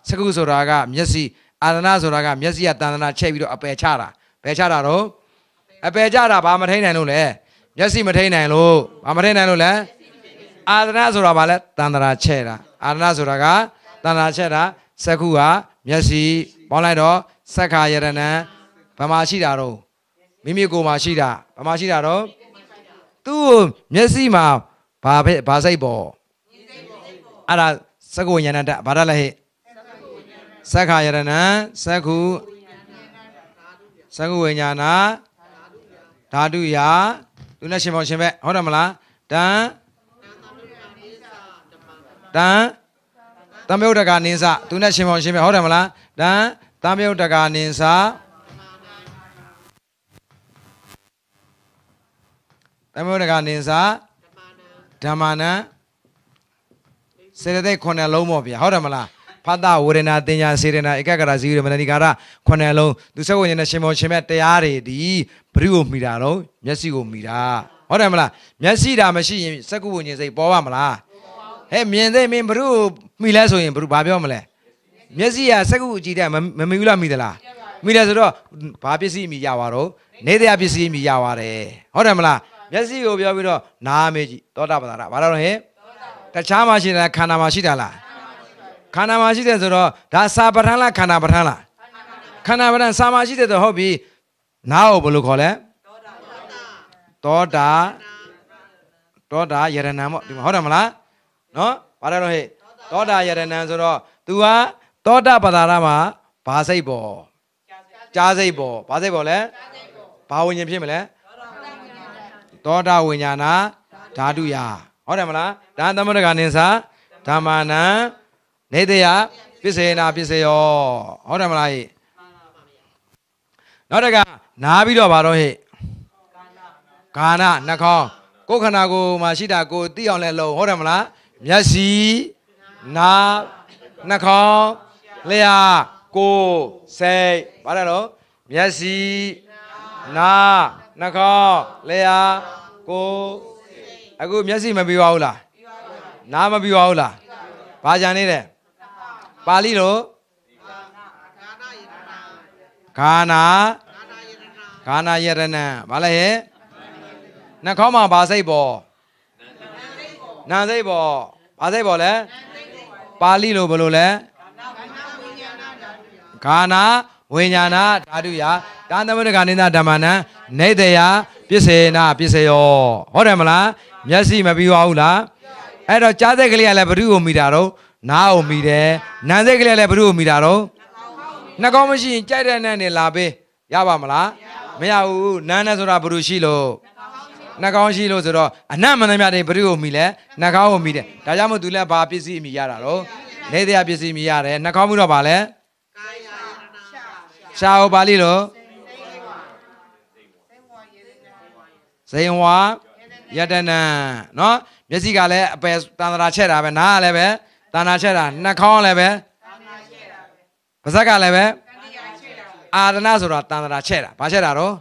စက္ခုဆိုတာက မျက်စိအာရဏဆိုတာကမျက်စိကတန်တနာချက်ပြီးတော့အပယ်ချတာပယ်ချတာတော့အပယ်ကြတာဘာမထိန်နိုင်လို့လဲမျက်စိမထိန်နိုင်လို့ဘာမထိန်နိုင်လို့လဲအာသနာဆိုတာဘာလဲတန်တရာချဲ့တာအာသနာဆိုတာကတန်တရာချဲ့တာစက္ခုကမျက်စိပေါင်းလိုက်တော့စက္ခာယရဏံဘာမှရှိတာတော့မိမိကိုယ်မှာရှိတာဘာမှရှိတာတော့သူ့မျက်စိမှာဘာဖြစ်ဘာစိတ်ပေါ်အဲ့ဒါစက္ခုဉာဏတဘာတလဲဟဲ့စက္ခာယရဏံစက္ခုစက္ခုဝိညာဏဓာတုယသူနဲ့ရှင်ပေါင်းရှင်ဘက်ဟုတ်တယ်မလားတန်တန်သမယုတ်တကနိစ္စသူနဲ့ရှင်ပေါင်းရှင်ဘက်ဟုတ်တယ်မလားတန်သမယုတ်တကနိစ္စသမယုတ်တကနိစ္စဓမ္မနံစေတသိက်ခုနှစ်လုံးပေါ့ဗျာဟုတ်တယ်မလားဖသဝေဒနာတင်ညာစေဒနာဧကကရာဇီရမဏိကာရခုနှစ်လုံးသူဆက်ဝင်နေတဲ့ရှင်မောရှင်မြတ်တရားတွေဒီဘုရုကိုမိတာတော့မျက်စိကိုမိတာဟုတ်တယ်မလားမျက်စိဒါမရှိရင်စက္ကုဝဉ္ဇဉ်စိတ်ပေါ်ပါမလားဟဲ့မြင်သိမင်းဘုရုမိလဲဆိုရင်ဘုရုဘာပြောမလဲမျက်စိကစက္ကုကြည့်တဲ့မမိဘူးလားမိသလားမိတယ်ဆိုတော့ဘာပစ္စည်းမိရပါတော့နေတရားပစ္စည်းမိရပါတယ်ဟုတ်တယ်မလားမျက်စိကိုပြောပြီးတော့နားမေးကြည့်သောတာပတ္တရာဘာလို့လဲတခြားမှာရှိတယ်ခန္ဓာမှာရှိတာလားခန္ဓာမှာရှိတယ်ဆိုတော့ဒါစာပဋ္ဌာန်းလားခန္ဓာပဋ္ဌာန်းလားခန္ဓာပဋ္ဌာန်းစာမှာရှိတယ်ဆိုဟုတ်ပြီနားကိုဘယ်လိုခေါ်လဲတောတာတောတာယရဏံပေါ့ဒီမှာဟုတ်တယ်မလားနော်ဘာလဲတော့ဟဲ့တောတာယရဏံဆိုတော့ तू ဟာတောတာပဒါရမှာဘာစိတ်ပေါ်ကြားစိတ်ပေါ်ဘာစိတ်ပေါ်လဲဘာဝิญဉ်ဖြစ်မလဲတောတာဝิญญาဏဓာတုယဟုတ်တယ်မလားဒါသမတကနိသဓမ္မာနံနေတရားပစ္စေနာပစ္စေယောဟုတ်တယ်မလားဟိနောက်တကနားပြီးတော့ဘာတော့ဟိဂါနာနှာခေါင်းကိုယ်ခန္ဓာကိုယ်မှာရှိတာကိုသိအောင်လဲလုံးဟုတ်တယ်မလားမျက်စိနားနှာခေါင်းလျှာကိုယ်စိတ်ဘာလဲတော့မျက်စိနားနှာခေါင်းလျှာကိုယ်အခုမျက်စိမပြီးပါဘူးလားနားမပြီးပါဘူးလားဘာကြံနေတယ်ပါဠိလိုဂါနာဂါနာယရဏဘာလဲဟဲ့နှာခေါင်းမှာဘာစိတ်ပေါ်နာစိတ်ပေါ်ဘာစိတ်ပေါ်လဲပါဠိလိုဘယ်လိုလဲဂါနာဝိညာဏဓာတုယဒါသမုဒ္ဒဂာနိသဓမ္မနံနေတယပစ္စေနာပစ္စယောဟုတ်တယ်မလားမျက်စိမပြီးွားဘူးလားအဲ့တော့ကြားသက်ကလေးကလည်းဘ누구ကိုမိတာတော့နားကိုမိတယ်နန်းစိတ်ကလေးလည်းဘ누구ကိုမိတာတော့နှကောင်းမရှိရင်ကြိုက်တဲ့နဲ့နဲ့လာပေးရပါမလားမရဘူးနန်းနဲ့ဆိုတာဘ누구ရှိလို့နှကောင်းရှိလို့ဆိုတော့အနတ်မန္တမြတွေဘ누구ကိုမိလဲနှကောင်းကိုမိတယ်ဒါကြောင့်မို့သူလည်းဘာပစ္စည်းအမိရတာတော့နေတရားပစ္စည်းမိရတယ်နှကောင်းမှုတော့ဗာလဲရှာဟောပါဠိလို့ဇိန်ဝါယတနံเนาะမျက်စိကလည်းအပယ်တန်တရာချက်တာပဲနားကလည်းပဲတာနာချက်တာနှာခေါင်းလည်းပဲတာနာချက်တာပဲပါးစပ်ကလည်းပဲအာရဏဆိုတာတန်တရာချက်တာဘာချက်တာတော့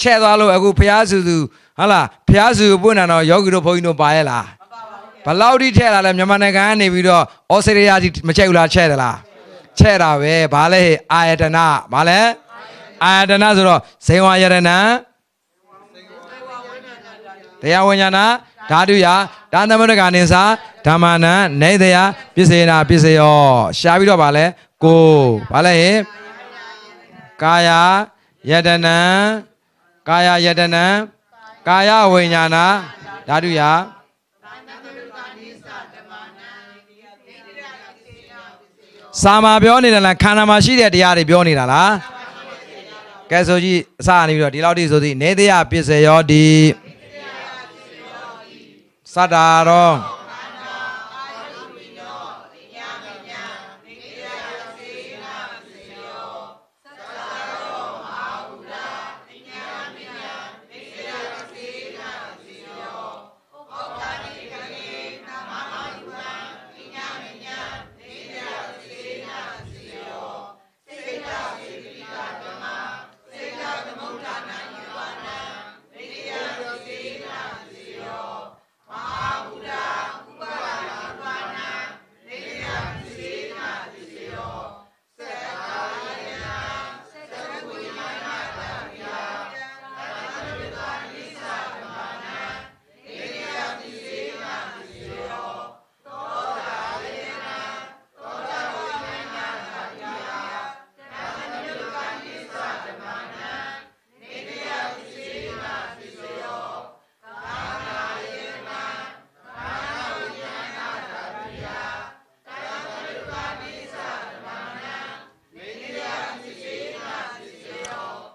ချက်သွားလို့အခုဘုရားစုစုဟလာဘုရားစုပွင့်တာတော့ယောဂီတို့ဘုန်းကြီးတို့ပါရဲ့လားဘလောက်ထိထဲ့လာလဲမြန်မာနိုင်ငံကနေပြီးတော့ဩစတြေးလျကြီးမချိတ်ဘူးလားချဲ့သလားချဲ့တာပဲဘာလဲအာယတနာဘာလဲအာယတနာဆိုတော့ဇိဝါယရဏံတရားဝိညာဏဓာတုယဒါသမတကနိစာဓမ္မနံနေတယပစ္စေနာပစ္စယောရှားပြီးတော့ဗာလဲကိုဘာလဲဟင်ကာယယတနံကာယယတနံကာယဝိညာဏဓာတုယစာမပြောနေတာလားခန္ဓာမှာရှိတဲ့တရားတွေပြောနေတာလားကဲဆိုကြည့်အစအနေပြီးတော့ဒီလောက်ထိဆိုသည်နေတယပစ္စယောတိသတ္တာရော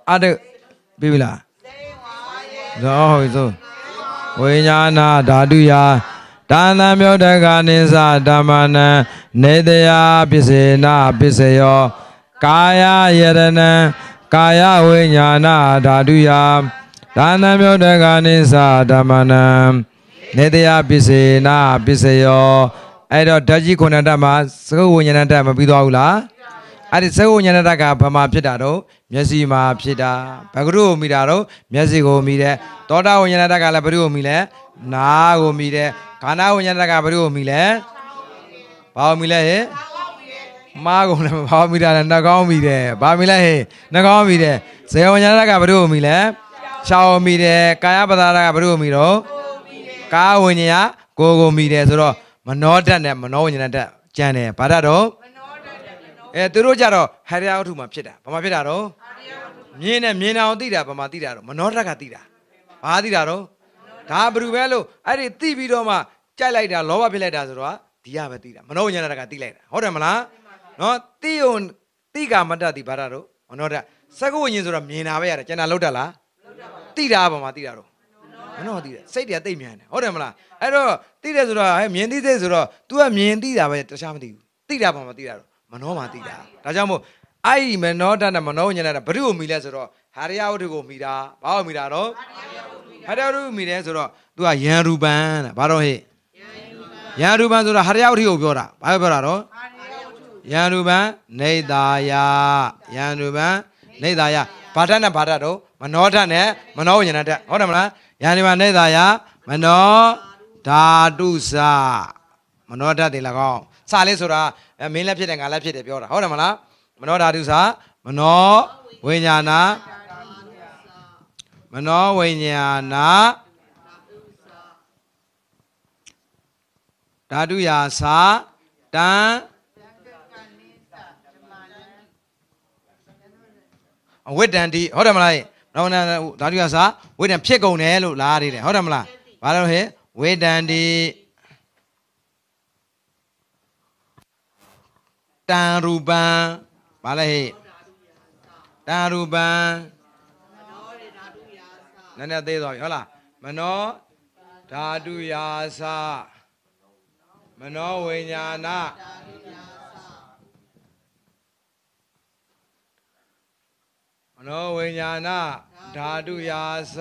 အားတက်ပြီပြီလားသောဟိသောဝိညာဏဓာတုယာဒါနံမြောတကနိစ္စဓမ္မနံနေတယာပစ္စေနာပစ္စယောကာယယရဏံကာယဝိညာဏဓာတုယာဒါနံမြောတကနိစ္စဓမ္မနံနေတယာပစ္စေနာပစ္စယောအဲ့တော့ဓာတ်ကြီးခုနဓာတ်မှာစကုဝိညာဏဓာတ်မပြီးသွားဘူးလားအဲ့ဒီဇဝဉာဏတကဘာမှဖြစ်တာတော့မျက်စိမှာဖြစ်တာဘဂရုကိုမိတာတော့မျက်စိကိုမိတယ်သောတာဝဉာဏတကလည်းဘဂရုကိုမိလဲနာကိုမိတယ်ခန္ဓာဝဉာဏတကဘဂရုကိုမိလဲဘာကိုမိလဲဟဲ့မားကုန်လည်းဘာမိတာလဲနှကောင်းမိတယ်ဘာမိလဲဟေးနှကောင်းမိတယ်ဇေယဝဉာဏကဘတို့မိလဲရှောင်းမိတယ်ကာယပဒါရကဘတို့မိတော့ကာဝဉာဏ်ကိုကိုမိတယ်ဆိုတော့မနောတတ်နဲ့မနောဝဉာဏတတ်ကြံတယ်ဘာတတ်တော့အဲသူတို့ကြတော့ဟရိယဝတ္ထုမှာဖြစ်တာဘာမှဖြစ်တာတော့မြင်းနဲ့မြင်းအောင်သိတာဘာမှသိတာတော့မနောတကသိတာဘာသိတာတော့ဒါဘယ်သူပဲလို့အဲ့ဒီသိပြီးတော့မှကြိုက်လိုက်တာလောဘဖြစ်လိုက်တာဆိုတော့ဒီရပဲသိတာမနောဉာဏတကသိလိုက်တာဟုတ်တယ်မလားနော်သိုံသိကမတ္တတိဘာရတော့မနောတစကုဝဉ္ဇဉ်ဆိုတော့မြင်တာပဲရတယ်ကျန်တာလောက်တာလားသိတာဘာမှသိတာတော့မနှောသိတယ်စိတ်တွေကတိတ်မြန်တယ်ဟုတ်တယ်မလားအဲ့တော့သိတယ်ဆိုတော့ဟဲ့မြင်သိသိဆိုတော့ तू ကမြင်သိတာပဲတခြားမသိဘူးသိတာဘာမှသိတာတော့မနှောမှာသိတာဒါကြောင့်မို့အဲ့ဒီမနှောတတ်တဲ့မနှောဉာဏ်တဲ့ဘုရုကိုမိလဲဆိုတော့ဟာရိယဝတ္ထုကိုမိတာဘာကိုမိတာတော့ဟာရိယဝတ္ထုမိတယ်ဆိုတော့ तू ကယံရူပံတဲ့ဘာတော့ဟဲ့ယံရူပံဆိုတာဟာရိယဝတ္ထုကိုပြောတာဘာပြောတာတော့ယံရူပံနေတာယယံရူပံနေတာယဘာတတ်နဲ့ဘာတတ်တော့မနှောတတ်နဲ့မနှောဉာဏ်တဲ့ဟုတ်တယ်မလားယံရူပံနေတာယမနှောဓာတုစာမနောဓာတ်တွေ၎င်းစာလေးဆိုတာအဲမင်းလည်းဖြစ်တယ်ငါလည်းဖြစ်တယ်ပြောတာဟုတ်တယ်မလားမနောဓာတုစာမနောဝိညာဏမနောဝိညာဏဓာတုယာစာတံအဝိတံတိဟုတ်တယ်မလားနောနာဓာတုယာစာဝိတံဖြစ်ကုန်တယ်လို့လားရတယ်ဟုတ်တယ်မလားဘာလို့ဟဲ့ဝိတံတိတံရူပံဘာလဲဟဲ့တံရူပံနည်းနည်းသေးသွားပြီဟုတ်လားမနောဓာတုယာသမနောဝိညာဏမနောဝိညာဏဓာတုယာသ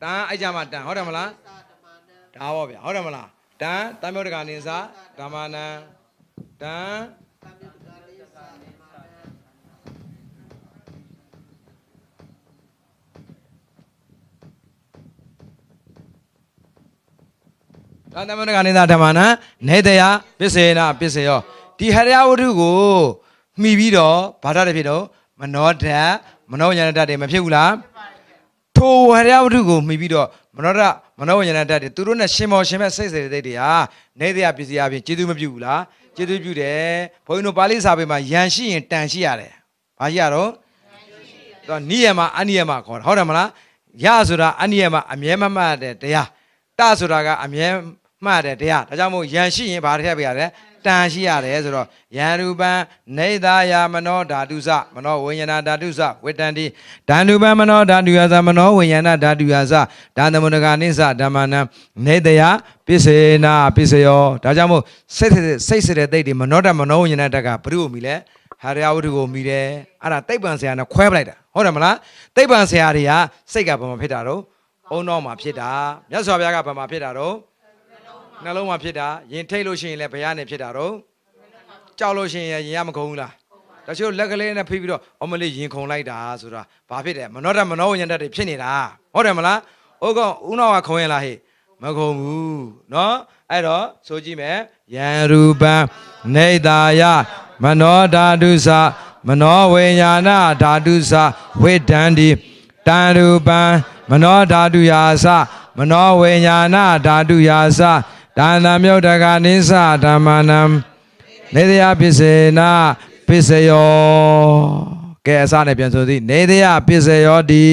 တန်အဲ့ကြမှာတန်ဟုတ်တယ်မလားဒါပေါ့ဗျာဟုတ်တယ်မလားတန်တံမြုတ်တကာနိစာဓမ္မနံတန်သာသမဏကနိသာဓမ္မနာနေတယပစ္စေနာပစ္စေယောဒီဟရယဝတ္ထုကိုမှီပြီးတော့ဘာသာတွေဖြစ်တော့မနောဓာတ်မနောဉာဏဓာတ်တွေမဖြစ်ဘူးလားထိုဟရယဝတ္ထုကိုမှီပြီးတော့မနောဓာတ်မနောဉာဏဓာတ်တွေသူတို့နဲ့ရှင်မောရှင်မဲ့စိတ်စေတိတ်တွေဟာနေတယပစ္စည်းအပြင်ကျေသူမပြုဘူးလားကျေသူပြုတယ်ဘုန်းကြီးတို့ပါဠိစာပေမှာယံရှိရင်တန်ရှိရတယ်ဘာရှိရတော့တော့နိယမအနိယမခေါ်တာဟုတ်တယ်မလားရဆိုတာအနိယမအမြဲမမှတ်တဲ့တရားတဆိုတာကအမြဲမှတ်တယ်တရားဒါကြောင့်မို့ယံရှိရင်ဘာတစ်ထက်ပြရလဲတန်ရှိရတယ်ဆိုတော့ယံရူပံနေသာယာမနောဓာတုစမနောဝိညာဏဓာတုစဝေတန္တိဒံရူပံမနောဓာတုယာသမနောဝိညာဏဓာတုယာစဒါသမုဒကနိစ္စဓမ္မနံနေတယပစ္စေနာပစ္စယောဒါကြောင့်မို့စိတ်စိတ်စတဲ့တိတ်ဒီမနောဓမနောဝိညာဏဓာတ်ကဘုရုံမီလဲဟာရယဝတ္ထုကိုမီတယ်အဲ့ဒါတိတ်ပံဆရာနဲ့ခွဲပလိုက်တာဟုတ်တယ်မလားတိတ်ပံဆရာတွေကစိတ်ကဘာမှဖြစ်တာတော့အုံတော်မှာဖြစ်တာမြတ်စွာဘုရားကဘာမှာဖြစ်တာတော့နှလုံးမှာဖြစ်တာရင်ထိတ်လို့ရှိရင်လည်းဘုရားနဲ့ဖြစ်တာတော့ကြောက်လို့ရှိရင်ရင်ရမခုံဘူးလားတချို့လက်ကလေးနဲ့ဖိပြီးတော့အမလေးရင်ခုန်လိုက်တာဆိုတာဘာဖြစ်တယ်မနောတမနောဝဉ္ဇဏတတွေဖြစ်နေတာဟုတ်တယ်မလားဟုတ်ကောဦးနောကခုံရင်လားဟေ့မခုံဘူးเนาะအဲ့တော့ဆိုကြည့်မယ်ယံရူပံနေတာယမနောဓာတုသမနောဝိညာဏဓာတုသဝိတ္တံတိတံရူပံမနောဓာတုယာစမနောဝိညာဏဓာတုယာစဒါနမြုပ်တကနိစ္စဓမ္မနံနေတယပစ္စေနပစ္စယောကဲအစနဲ့ပြန်ဆိုသည်နေတယပစ္စယောတိ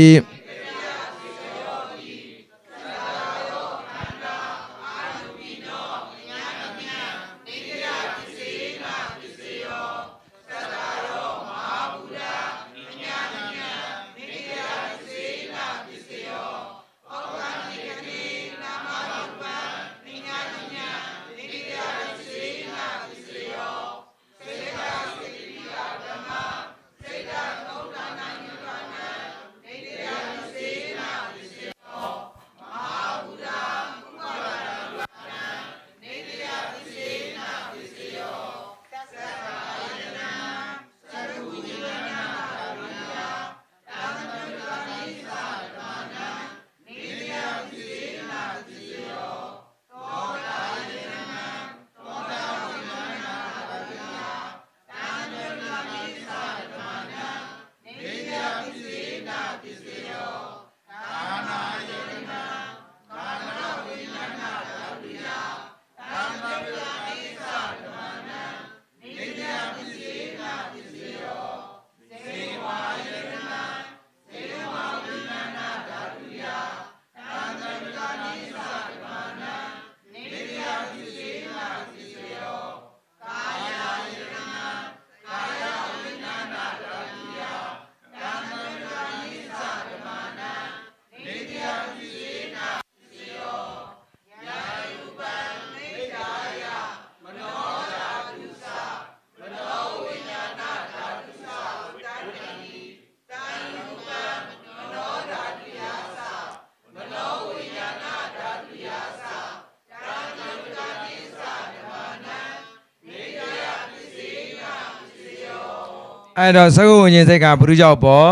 အဲ့တော့သကုဝဉ္ဇဉ်စိတ်ကဘုရုကြောင့်ပေါ်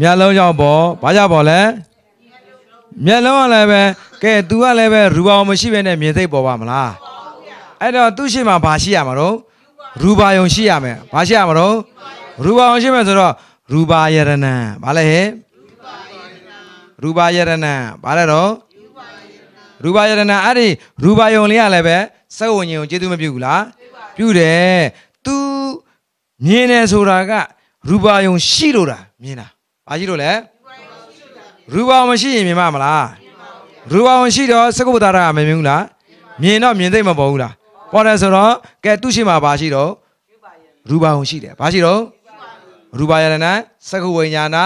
မျက်လုံးကြောင့်ပေါ်ဘာကြောင့်ပေါ်လဲမျက်လုံးကလည်းပဲကဲ तू ကလည်းပဲရူပါအောင်မရှိဘဲနဲ့မြင်စိတ်ပေါ်ပါမလားအဲ့တော့သူ့ရှိမှဘာရှိရမှာတော့ရူပါယုံရှိရမယ်ဘာရှိရမှာတော့ရူပါယုံရှိမယ်ဆိုတော့ရူပါယရဏံဘာလဲဟဲ့ရူပါယရဏံဘာလဲတော့ရူပါယရဏအဲ့ဒီရူပါယုံလေးကလည်းပဲစက်ဝဉ္ဉေကိုကျေးဇူးမပြုဘူးလားပြုတယ်။ तू မြင်တယ်ဆိုတာကရူပါယုံရှိလို့တာမြင်တာ။ဘာရှိလို့လဲ။ရူပါယုံမရှိရင်မြင်မှာမလား။ရူပါယုံရှိတော့စကုပ္ပတာကမမြင်ဘူးလား။မြင်တော့မြင်သိမပေါ်ဘူးလား။ပေါ်တယ်ဆိုတော့ကဲသူ့ရှိမှာဘာရှိတော့ရူပါယုံရှိတယ်။ဘာရှိတော့ရူပါယရဏစကုဝိညာဏ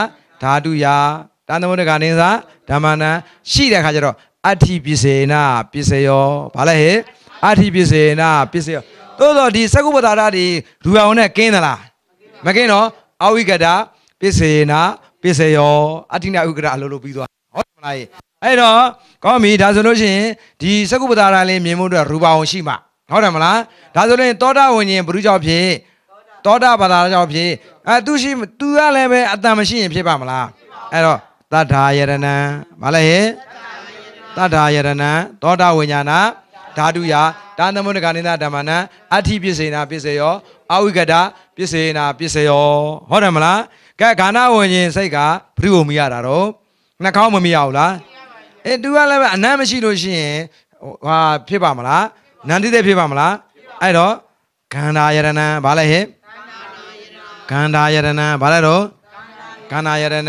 ဓာတုယာတန်သမုဒ္ဒကနိသဓမ္မနံရှိတဲ့ခါကျတော့အဋ္ဌိပစ္စေနပစ္စယောဘာလဲဟဲ့အဋ္ဌိပစ္စေနပစ္စယောသို့သောဒီသကုပ္ပတာရတွေရူအောင်နဲ့ကင်းသလားမကင်းတော့အဝိကတာပစ္စေနာပစ္စယောအတ္တိနာဥက္ကရအလိုလိုပြီးသွားဟုတ်မလားအဲ့တော့ကောင်းပြီဒါဆိုလို့ရှိရင်ဒီသကုပ္ပတာရလေးမြင်ဖို့အတွက်ရူပါအောင်ရှိမှဟုတ်တယ်မလားဒါဆိုရင်သောတာဝဉ္ဉင်ဘုရုကြောင့်ဖြစ်သောတာပတာကြောင့်ဖြစ်အဲသူရှိသူကလည်းပဲအတန်မရှိရင်ဖြစ်ပါမလားအဲ့တော့တထာယရဏံမလဲဟင်တထာယရဏံသောတာဝိညာဏဓာတုယတာသမုဒ္ဒကနိသဓမ္မနံအဋ္ဌိပစ္စေနာပစ္စေယောအဝိကတပစ္စေနာပစ္စေယောဟုတ်တယ်မလားကဲခန္ဓာဝิญဉ်စိတ်ကဘုရုံမရတာတော့နှာခေါင်းမမရဘူးလားအဲသူကလည်းအနမ်းမရှိလို့ရှိရင်ဟာဖြစ်ပါမလားနန္တိတဲ့ဖြစ်ပါမလားအဲ့တော့ခန္ဓာယရဏံဘာလဲဟဲ့ခန္ဓာယရဏံဘာလဲတော့ခန္ဓာယရဏံ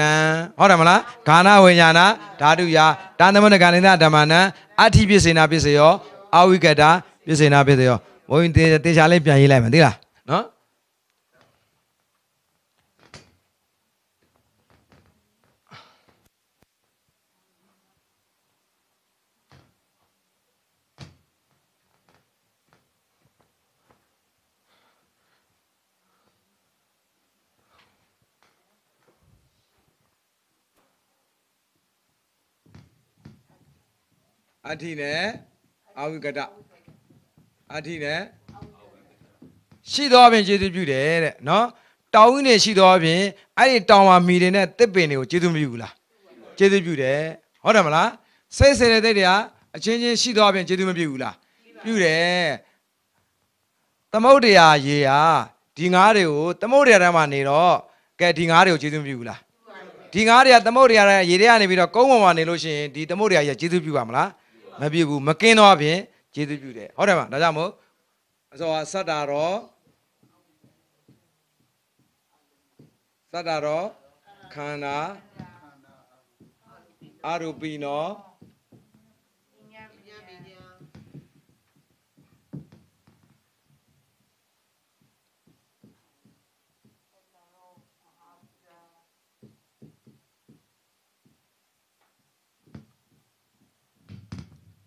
ဟုတ်တယ်မလားခန္ဓာဝิญญาณဓာတုယတာသမဏကဏိသဓမ္မနံအဋ္ဌိပစ္စေနာပစ္စယောအာဝိကတာ ပြစေနာဖြစ်စေရောဘုန်းကြီးတေချာလေးပြန်ရေးလိုက်မယ်သိလားနော်အထီနဲ့အာဝိကတအထိနဲ့ရှိသောအပြင်ကျေးဇူးပြုတယ်တဲ့နော်တောင်ကြီးနေရှိသောအပြင်အဲ့ဒီတောင်မှာမိတွေနဲ့တစ်ပင်တွေကိုကျေးဇူးမပြုဘူးလားကျေးဇူးပြုတယ်ဟုတ်တယ်မလားစိတ်ဆယ်တဲ့တိတ်တွေကအချင်းချင်းရှိသောအပြင်ကျေးဇူးမပြုဘူးလားပြုတယ်သမုတ်တရားရေဟာဒီငါးတွေကိုသမုတ်တရားတန်းမှာနေတော့ကဲဒီငါးတွေကိုကျေးဇူးမပြုဘူးလားဒီငါးတွေကသမုတ်တရားရေတွေကနေပြီးတော့ကုန်းပေါ်မှာနေလို့ရှိရင်ဒီသမုတ်တရားရေကျေးဇူးပြုပါမလားမပြုတ်ဘူးမကင်းသောအပြင်ကျေးဇူးပြုတယ်ဟုတ်တယ်မဒါကြောင့်မို့အစောကစတ္တာရောစတ္တာရောခန္ဓာအာရူပိနော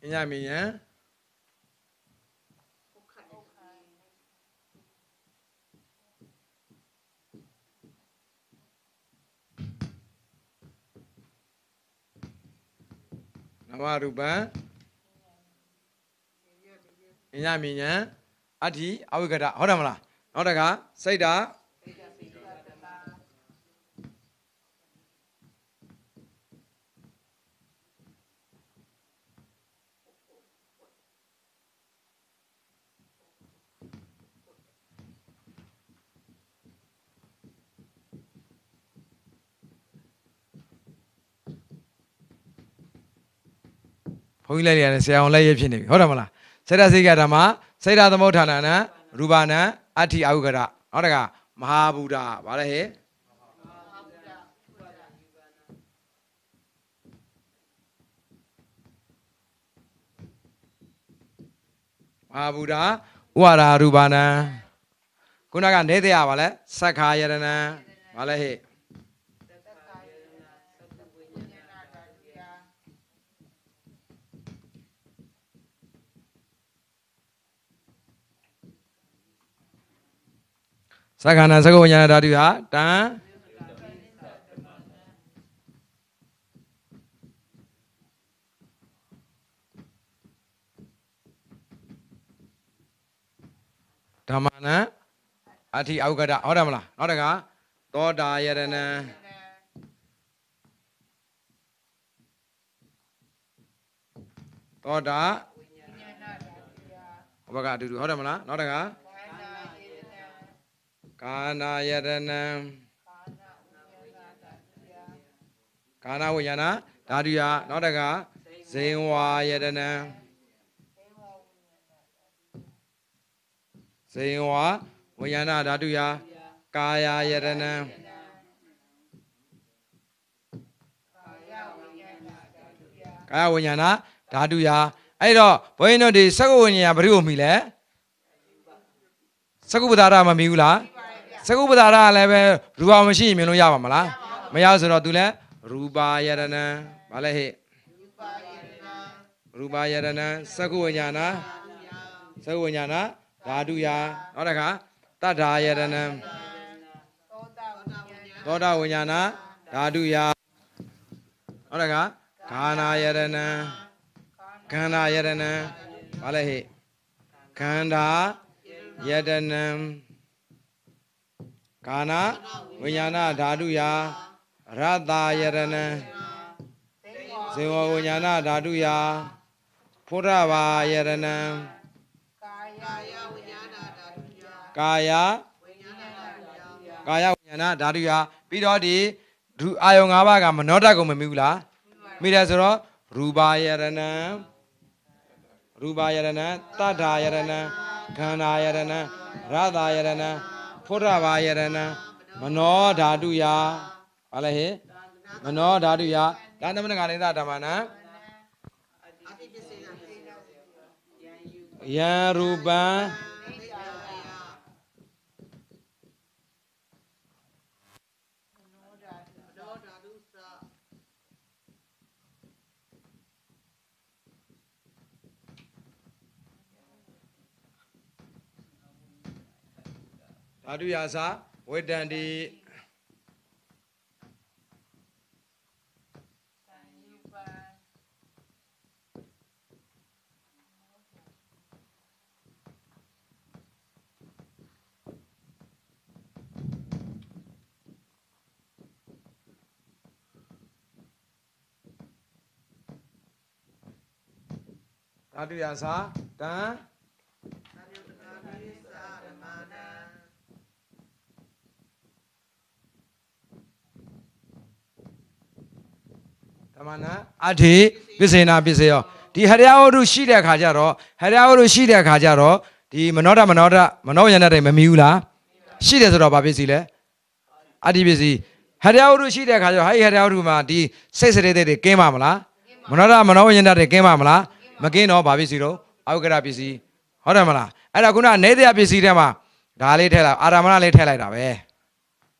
င်ညာမင်းယံနဝရူပံအညာမင်းယံအဋ္ဌိအဝိကတဟုတ်တယ်မလားနောက်တခါစိတ်ဓာတ်ဘုန်းကြီးလိုက်ရတယ်ဆရာအောင်လိုက်ရဖြစ်နေပြီဟုတ်တယ်မလားစေတစိကဓမ္မစေတသမုဋ္ဌာနာနရူပနာအဋ္ဌိအဥကရနောက်တကမဟာဗုဒ္ဓဗါလဲဟဲ့မဟာဗုဒ္ဓဥဝါရာရူပနာခုနကနေတရားပါလဲသက္ခာယရဏံဗါလဲဟဲ့သက္ကနာသက္ကဝဉာဏဓာတုဟာတန်ဓမ္မနံအထိအောက်ကတဟုတ်တယ်မလားနောက်တကသောတာယရဏံသောတာဘုရားအတူတူဟုတ်တယ်မလားနောက်တကကာနာယတနံကာနာဝိညာဏဓာတုယနောက်တကဇေဝါယတနံဇေဝါဝိညာဏဓာတုယကာယယတနံကာယဝိညာဏဓာတုယအဲ့တော့ဘုန်းကြီးတို့ဒီသက္ကဝိညာဏဘယ်လိုမှီလဲသက္ကုပ္ပဒါရမမီဘူးလားစကုပ္ပဒါရကလည်းပဲရူပါမရှိရင်မြင်လို့ရပါမလားမရဆိုတော့ तू လည်းရူပါယရဏံဘာလဲဟဲ့ရူပါယရဏံစကုဝဉာဏစကုဝဉာဏဓာတုယနောက်တစ်ခါတတ္ထာယရဏံသောတာဝဉာဏဓာတုယနောက်တစ်ခါခန္ဓာယရဏံခန္ဓာယရဏံဘာလဲဟဲ့ခန္ဓာယတနံကာနာဝိညာဏဓာတုယာရတယရဏံဇေဝဝိညာဏဓာတုယာဖုဒ္ဓဘာယရဏံကာယကာယဝိညာဏဓာတုယာပြီးတော့ဒီဒုအာယုံ၅ပါးကမနောတတ်ကုန်မမိဘူးလားမိတယ်ဆိုတော့ရူပါယရဏံရူပါယရဏံတတ္ထာယရဏံခန္ဓာယရဏံရတ္တာယရဏံဖုဒ္ဓဘာယရဏံမနောဓာတုယဘာလဲဟိမနောဓာတုယဒါသမဏကလည်းဓမ္မနံယံရူပံဓာတုယာစာဝေတန္တိဓာတုယာစာတန်ဓမ္မနာအထေပစ္စေနာပစ္စေယောဒီဟရိယဝတ္ထုရှိတဲ့အခါကျတော့ဟရိယဝတ္ထုရှိတဲ့အခါကျတော့ဒီမနောဒမနောဒမနောယန္တတွေမမီဘူးလားရှိတယ်ဆိုတော့ဘာပစ္စည်းလဲအတိပစ္စည်းဟရိယဝတ္ထုရှိတဲ့အခါကျတော့ဟဲ့ဟရိယဝတ္ထုမှာဒီစိတ်စရိတ်တွေကင်းပါမလားမနောဒမနောယန္တတွေကင်းပါမလားမကင်းတော့ဘာပစ္စည်းတော့အဝိကရပစ္စည်းဟုတ်တယ်မလားအဲ့ဒါခုနနေတရားပစ္စည်းထဲမှာဒါလေးထည့်လိုက်အာရမဏလေးထည့်လိုက်တာပဲ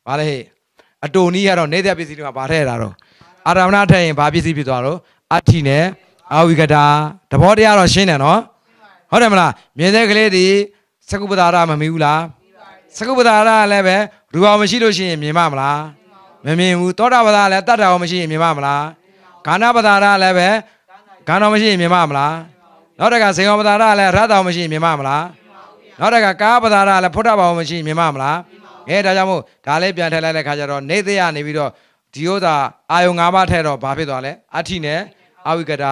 ဘာလဲဟဲ့အတူနီးရတော့နေတရားပစ္စည်းတွေကဘာထည့်ရတာတော့အာရမဏထည့်ရင်ဘာပစ္စည်းဖြစ်သွားတော့အဋ္ဌိနဲ့အာဝိကတာသဘောတရားတော့ရှင်းတယ်နော်ဟုတ်တယ်မလားမြင်တဲ့ကလေးဒီစကုပ္ပတာရမမီဘူးလားစကုပ္ပတာရလည်းပဲရူပါမရှိလို့ရှိရင်မြင်မမလားမမြင်ဘူးသောတာပတာလည်းတတ္တာရောမရှိရင်မြင်မမလားဂန္ဓပတာရလည်းပဲဂန္ဓောမရှိရင်မြင်မမလားနောက်တကဇေယောပတာရလည်းရတ္တာမရှိရင်မြင်မမလားနောက်တကကာပတာရလည်းဖုဒ္ဓဘာဝမရှိရင်မြင်မမလားအဲဒါကြောင့်မို့ဒါလေးပြန်ထည့်လိုက်တဲ့ခါကျတော့နေသရနေပြီးတော့ဒီဥသာအာယုံ၅ပါးထဲတော့ဘာဖြစ်သွားလဲအဋ္ဌိနဲ့အဝိကတာ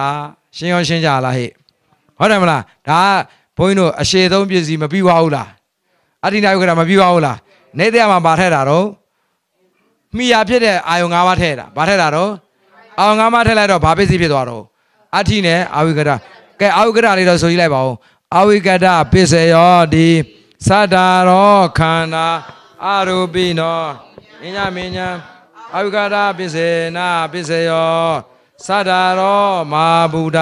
ရှင်းရောရှင်းကြလားဟဲ့ဟုတ်တယ်မလားဒါဘုန်းကြီးတို့အရှိဆုံးပစ္စည်းမပြီးပါဘူးလားအဋ္ဌိနဲ့အဝိကတာမပြီးပါဘူးလားနေတရားမှာဘာထဲတာတော့မိယာဖြစ်တဲ့အာယုံ၅ပါးထဲတာဘာထဲတာတော့အာယုံ၅ပါးထဲလိုက်တော့ဘာပစ္စည်းဖြစ်သွားတော့အဋ္ဌိနဲ့အဝိကတာကဲအဝိကတာလေးတော့ဆိုကြည့်လိုက်ပါဦးအဝိကတာပစ္စယောဒီသတ္တာရောခန္ဓာအရူပိနောအညမဉ္ဇအာယုကာရပစ္စေနာပစ္စယောသဒ္ဒါရော မာဗုဒ္ဓ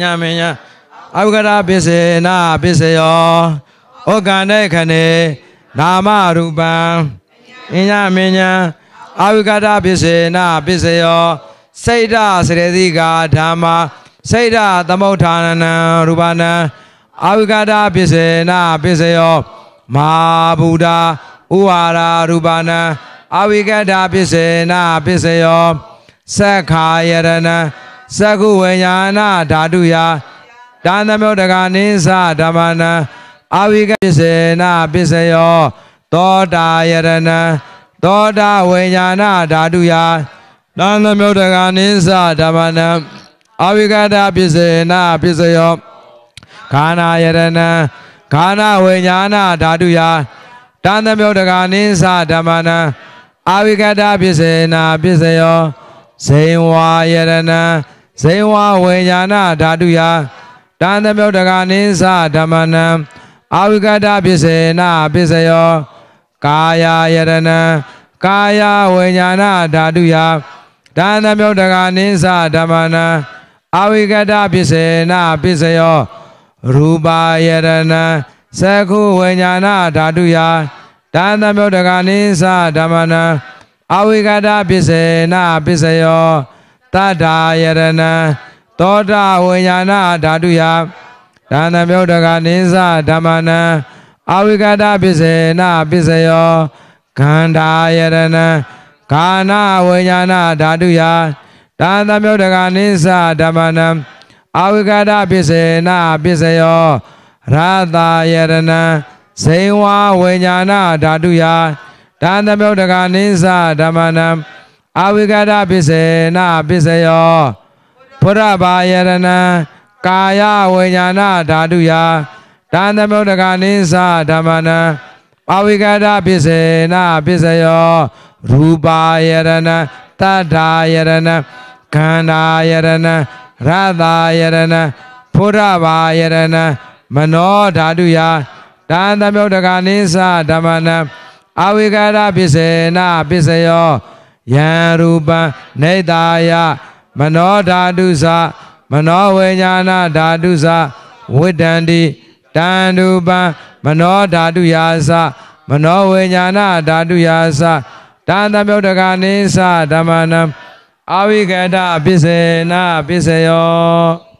ညမညာအာယုကာရပစ္စေနာပစ္စယောဩကံတေခနေနာမရူပံအညမညာအာဝိကတာပစ္စေနာပစ္စယောစိတ်ဓာစရတိကာဓမ္မာစိတ်ဓာသမုဋ္ဌာနံရူပနံအာဝိကတာပစ္စေနာပစ္စယောမဟာဗုဒ္ဓဥဝါရာရူပနံအဝိကတာပစ္စေနာပစ္စယောသက္ခာယရဏသကုဝိညာဏဓာတုယတန်သမောတကနိသဓမ္မနံအဝိကပစ္စေနာပစ္စယောသောတာယရဏသောတာဝိညာဏဓာတုယတန်သမောတကနိသဓမ္မနံအဝိကတာပစ္စေနာပစ္စယောခန္ဓာယရဏခန္ဓာဝိညာဏဓာတုယတန်သမောတကနိသဓမ္မနံအာဝိကတပစ္စေနာပစ္စယောဇိံဝါယရဏံဇိံဝါဝိညာဏဓာတုယတန်သမုဒ္ဒကနိသဓမ္မနံအာဝိကတပစ္စေနာပစ္စယောကာယယရဏံကာယဝိညာဏဓာတုယတန်သမုဒ္ဒကနိသဓမ္မနံအာဝိကတပစ္စေနာပစ္စယောရူပယရဏံသကုဝိညာဏဓာတုယဒါနမောတကနိသဓမ္မနံအဝိကတပစ္စေနပစ္စယောတထာယရဏံသောတာဝိညာဏဓာတုယဒါနမောတကနိသဓမ္မနံအဝိကတပစ္စေနပစ္စယောခန္ဓာယရဏံခန္ဓာဝိညာဏဓာတုယဒါနမောတကနိသဓမ္မနံအဝိကတပစ္စေနပစ္စယောရတယရဏံဇိဝဝိညာဏဓာတုယဓာသမုဒ္ဒကနိစ္စဓမ္မနံအာဝိကတပစ္စေနပစ္စယောဘုရဘာယရဏံကာယဝိညာဏဓာတုယဓာသမုဒ္ဒကနိစ္စဓမ္မနံအာဝိကတပစ္စေနပစ္စယော ရူပါယရဏံတတ္ထာယရဏံခန္ဓာယရဏံရသယရဏံဖုရဘာယရဏံမနောဓာတုယဒါန်တမြုတ်တကနိသဓမ္မနံအဝိကာရပစ္စေနပစ္စယောယံရူပံနေတာယမနောဓာတုသမနောဝိညာဏဓာတုသဝိတန္တိတန်ရူပံမနောဓာတုယာသမနောဝိညာဏဓာတုယာသတန်တမြုတ်တကနိသဓမ္မနံအဝိကတပစ္စေနပစ္စယော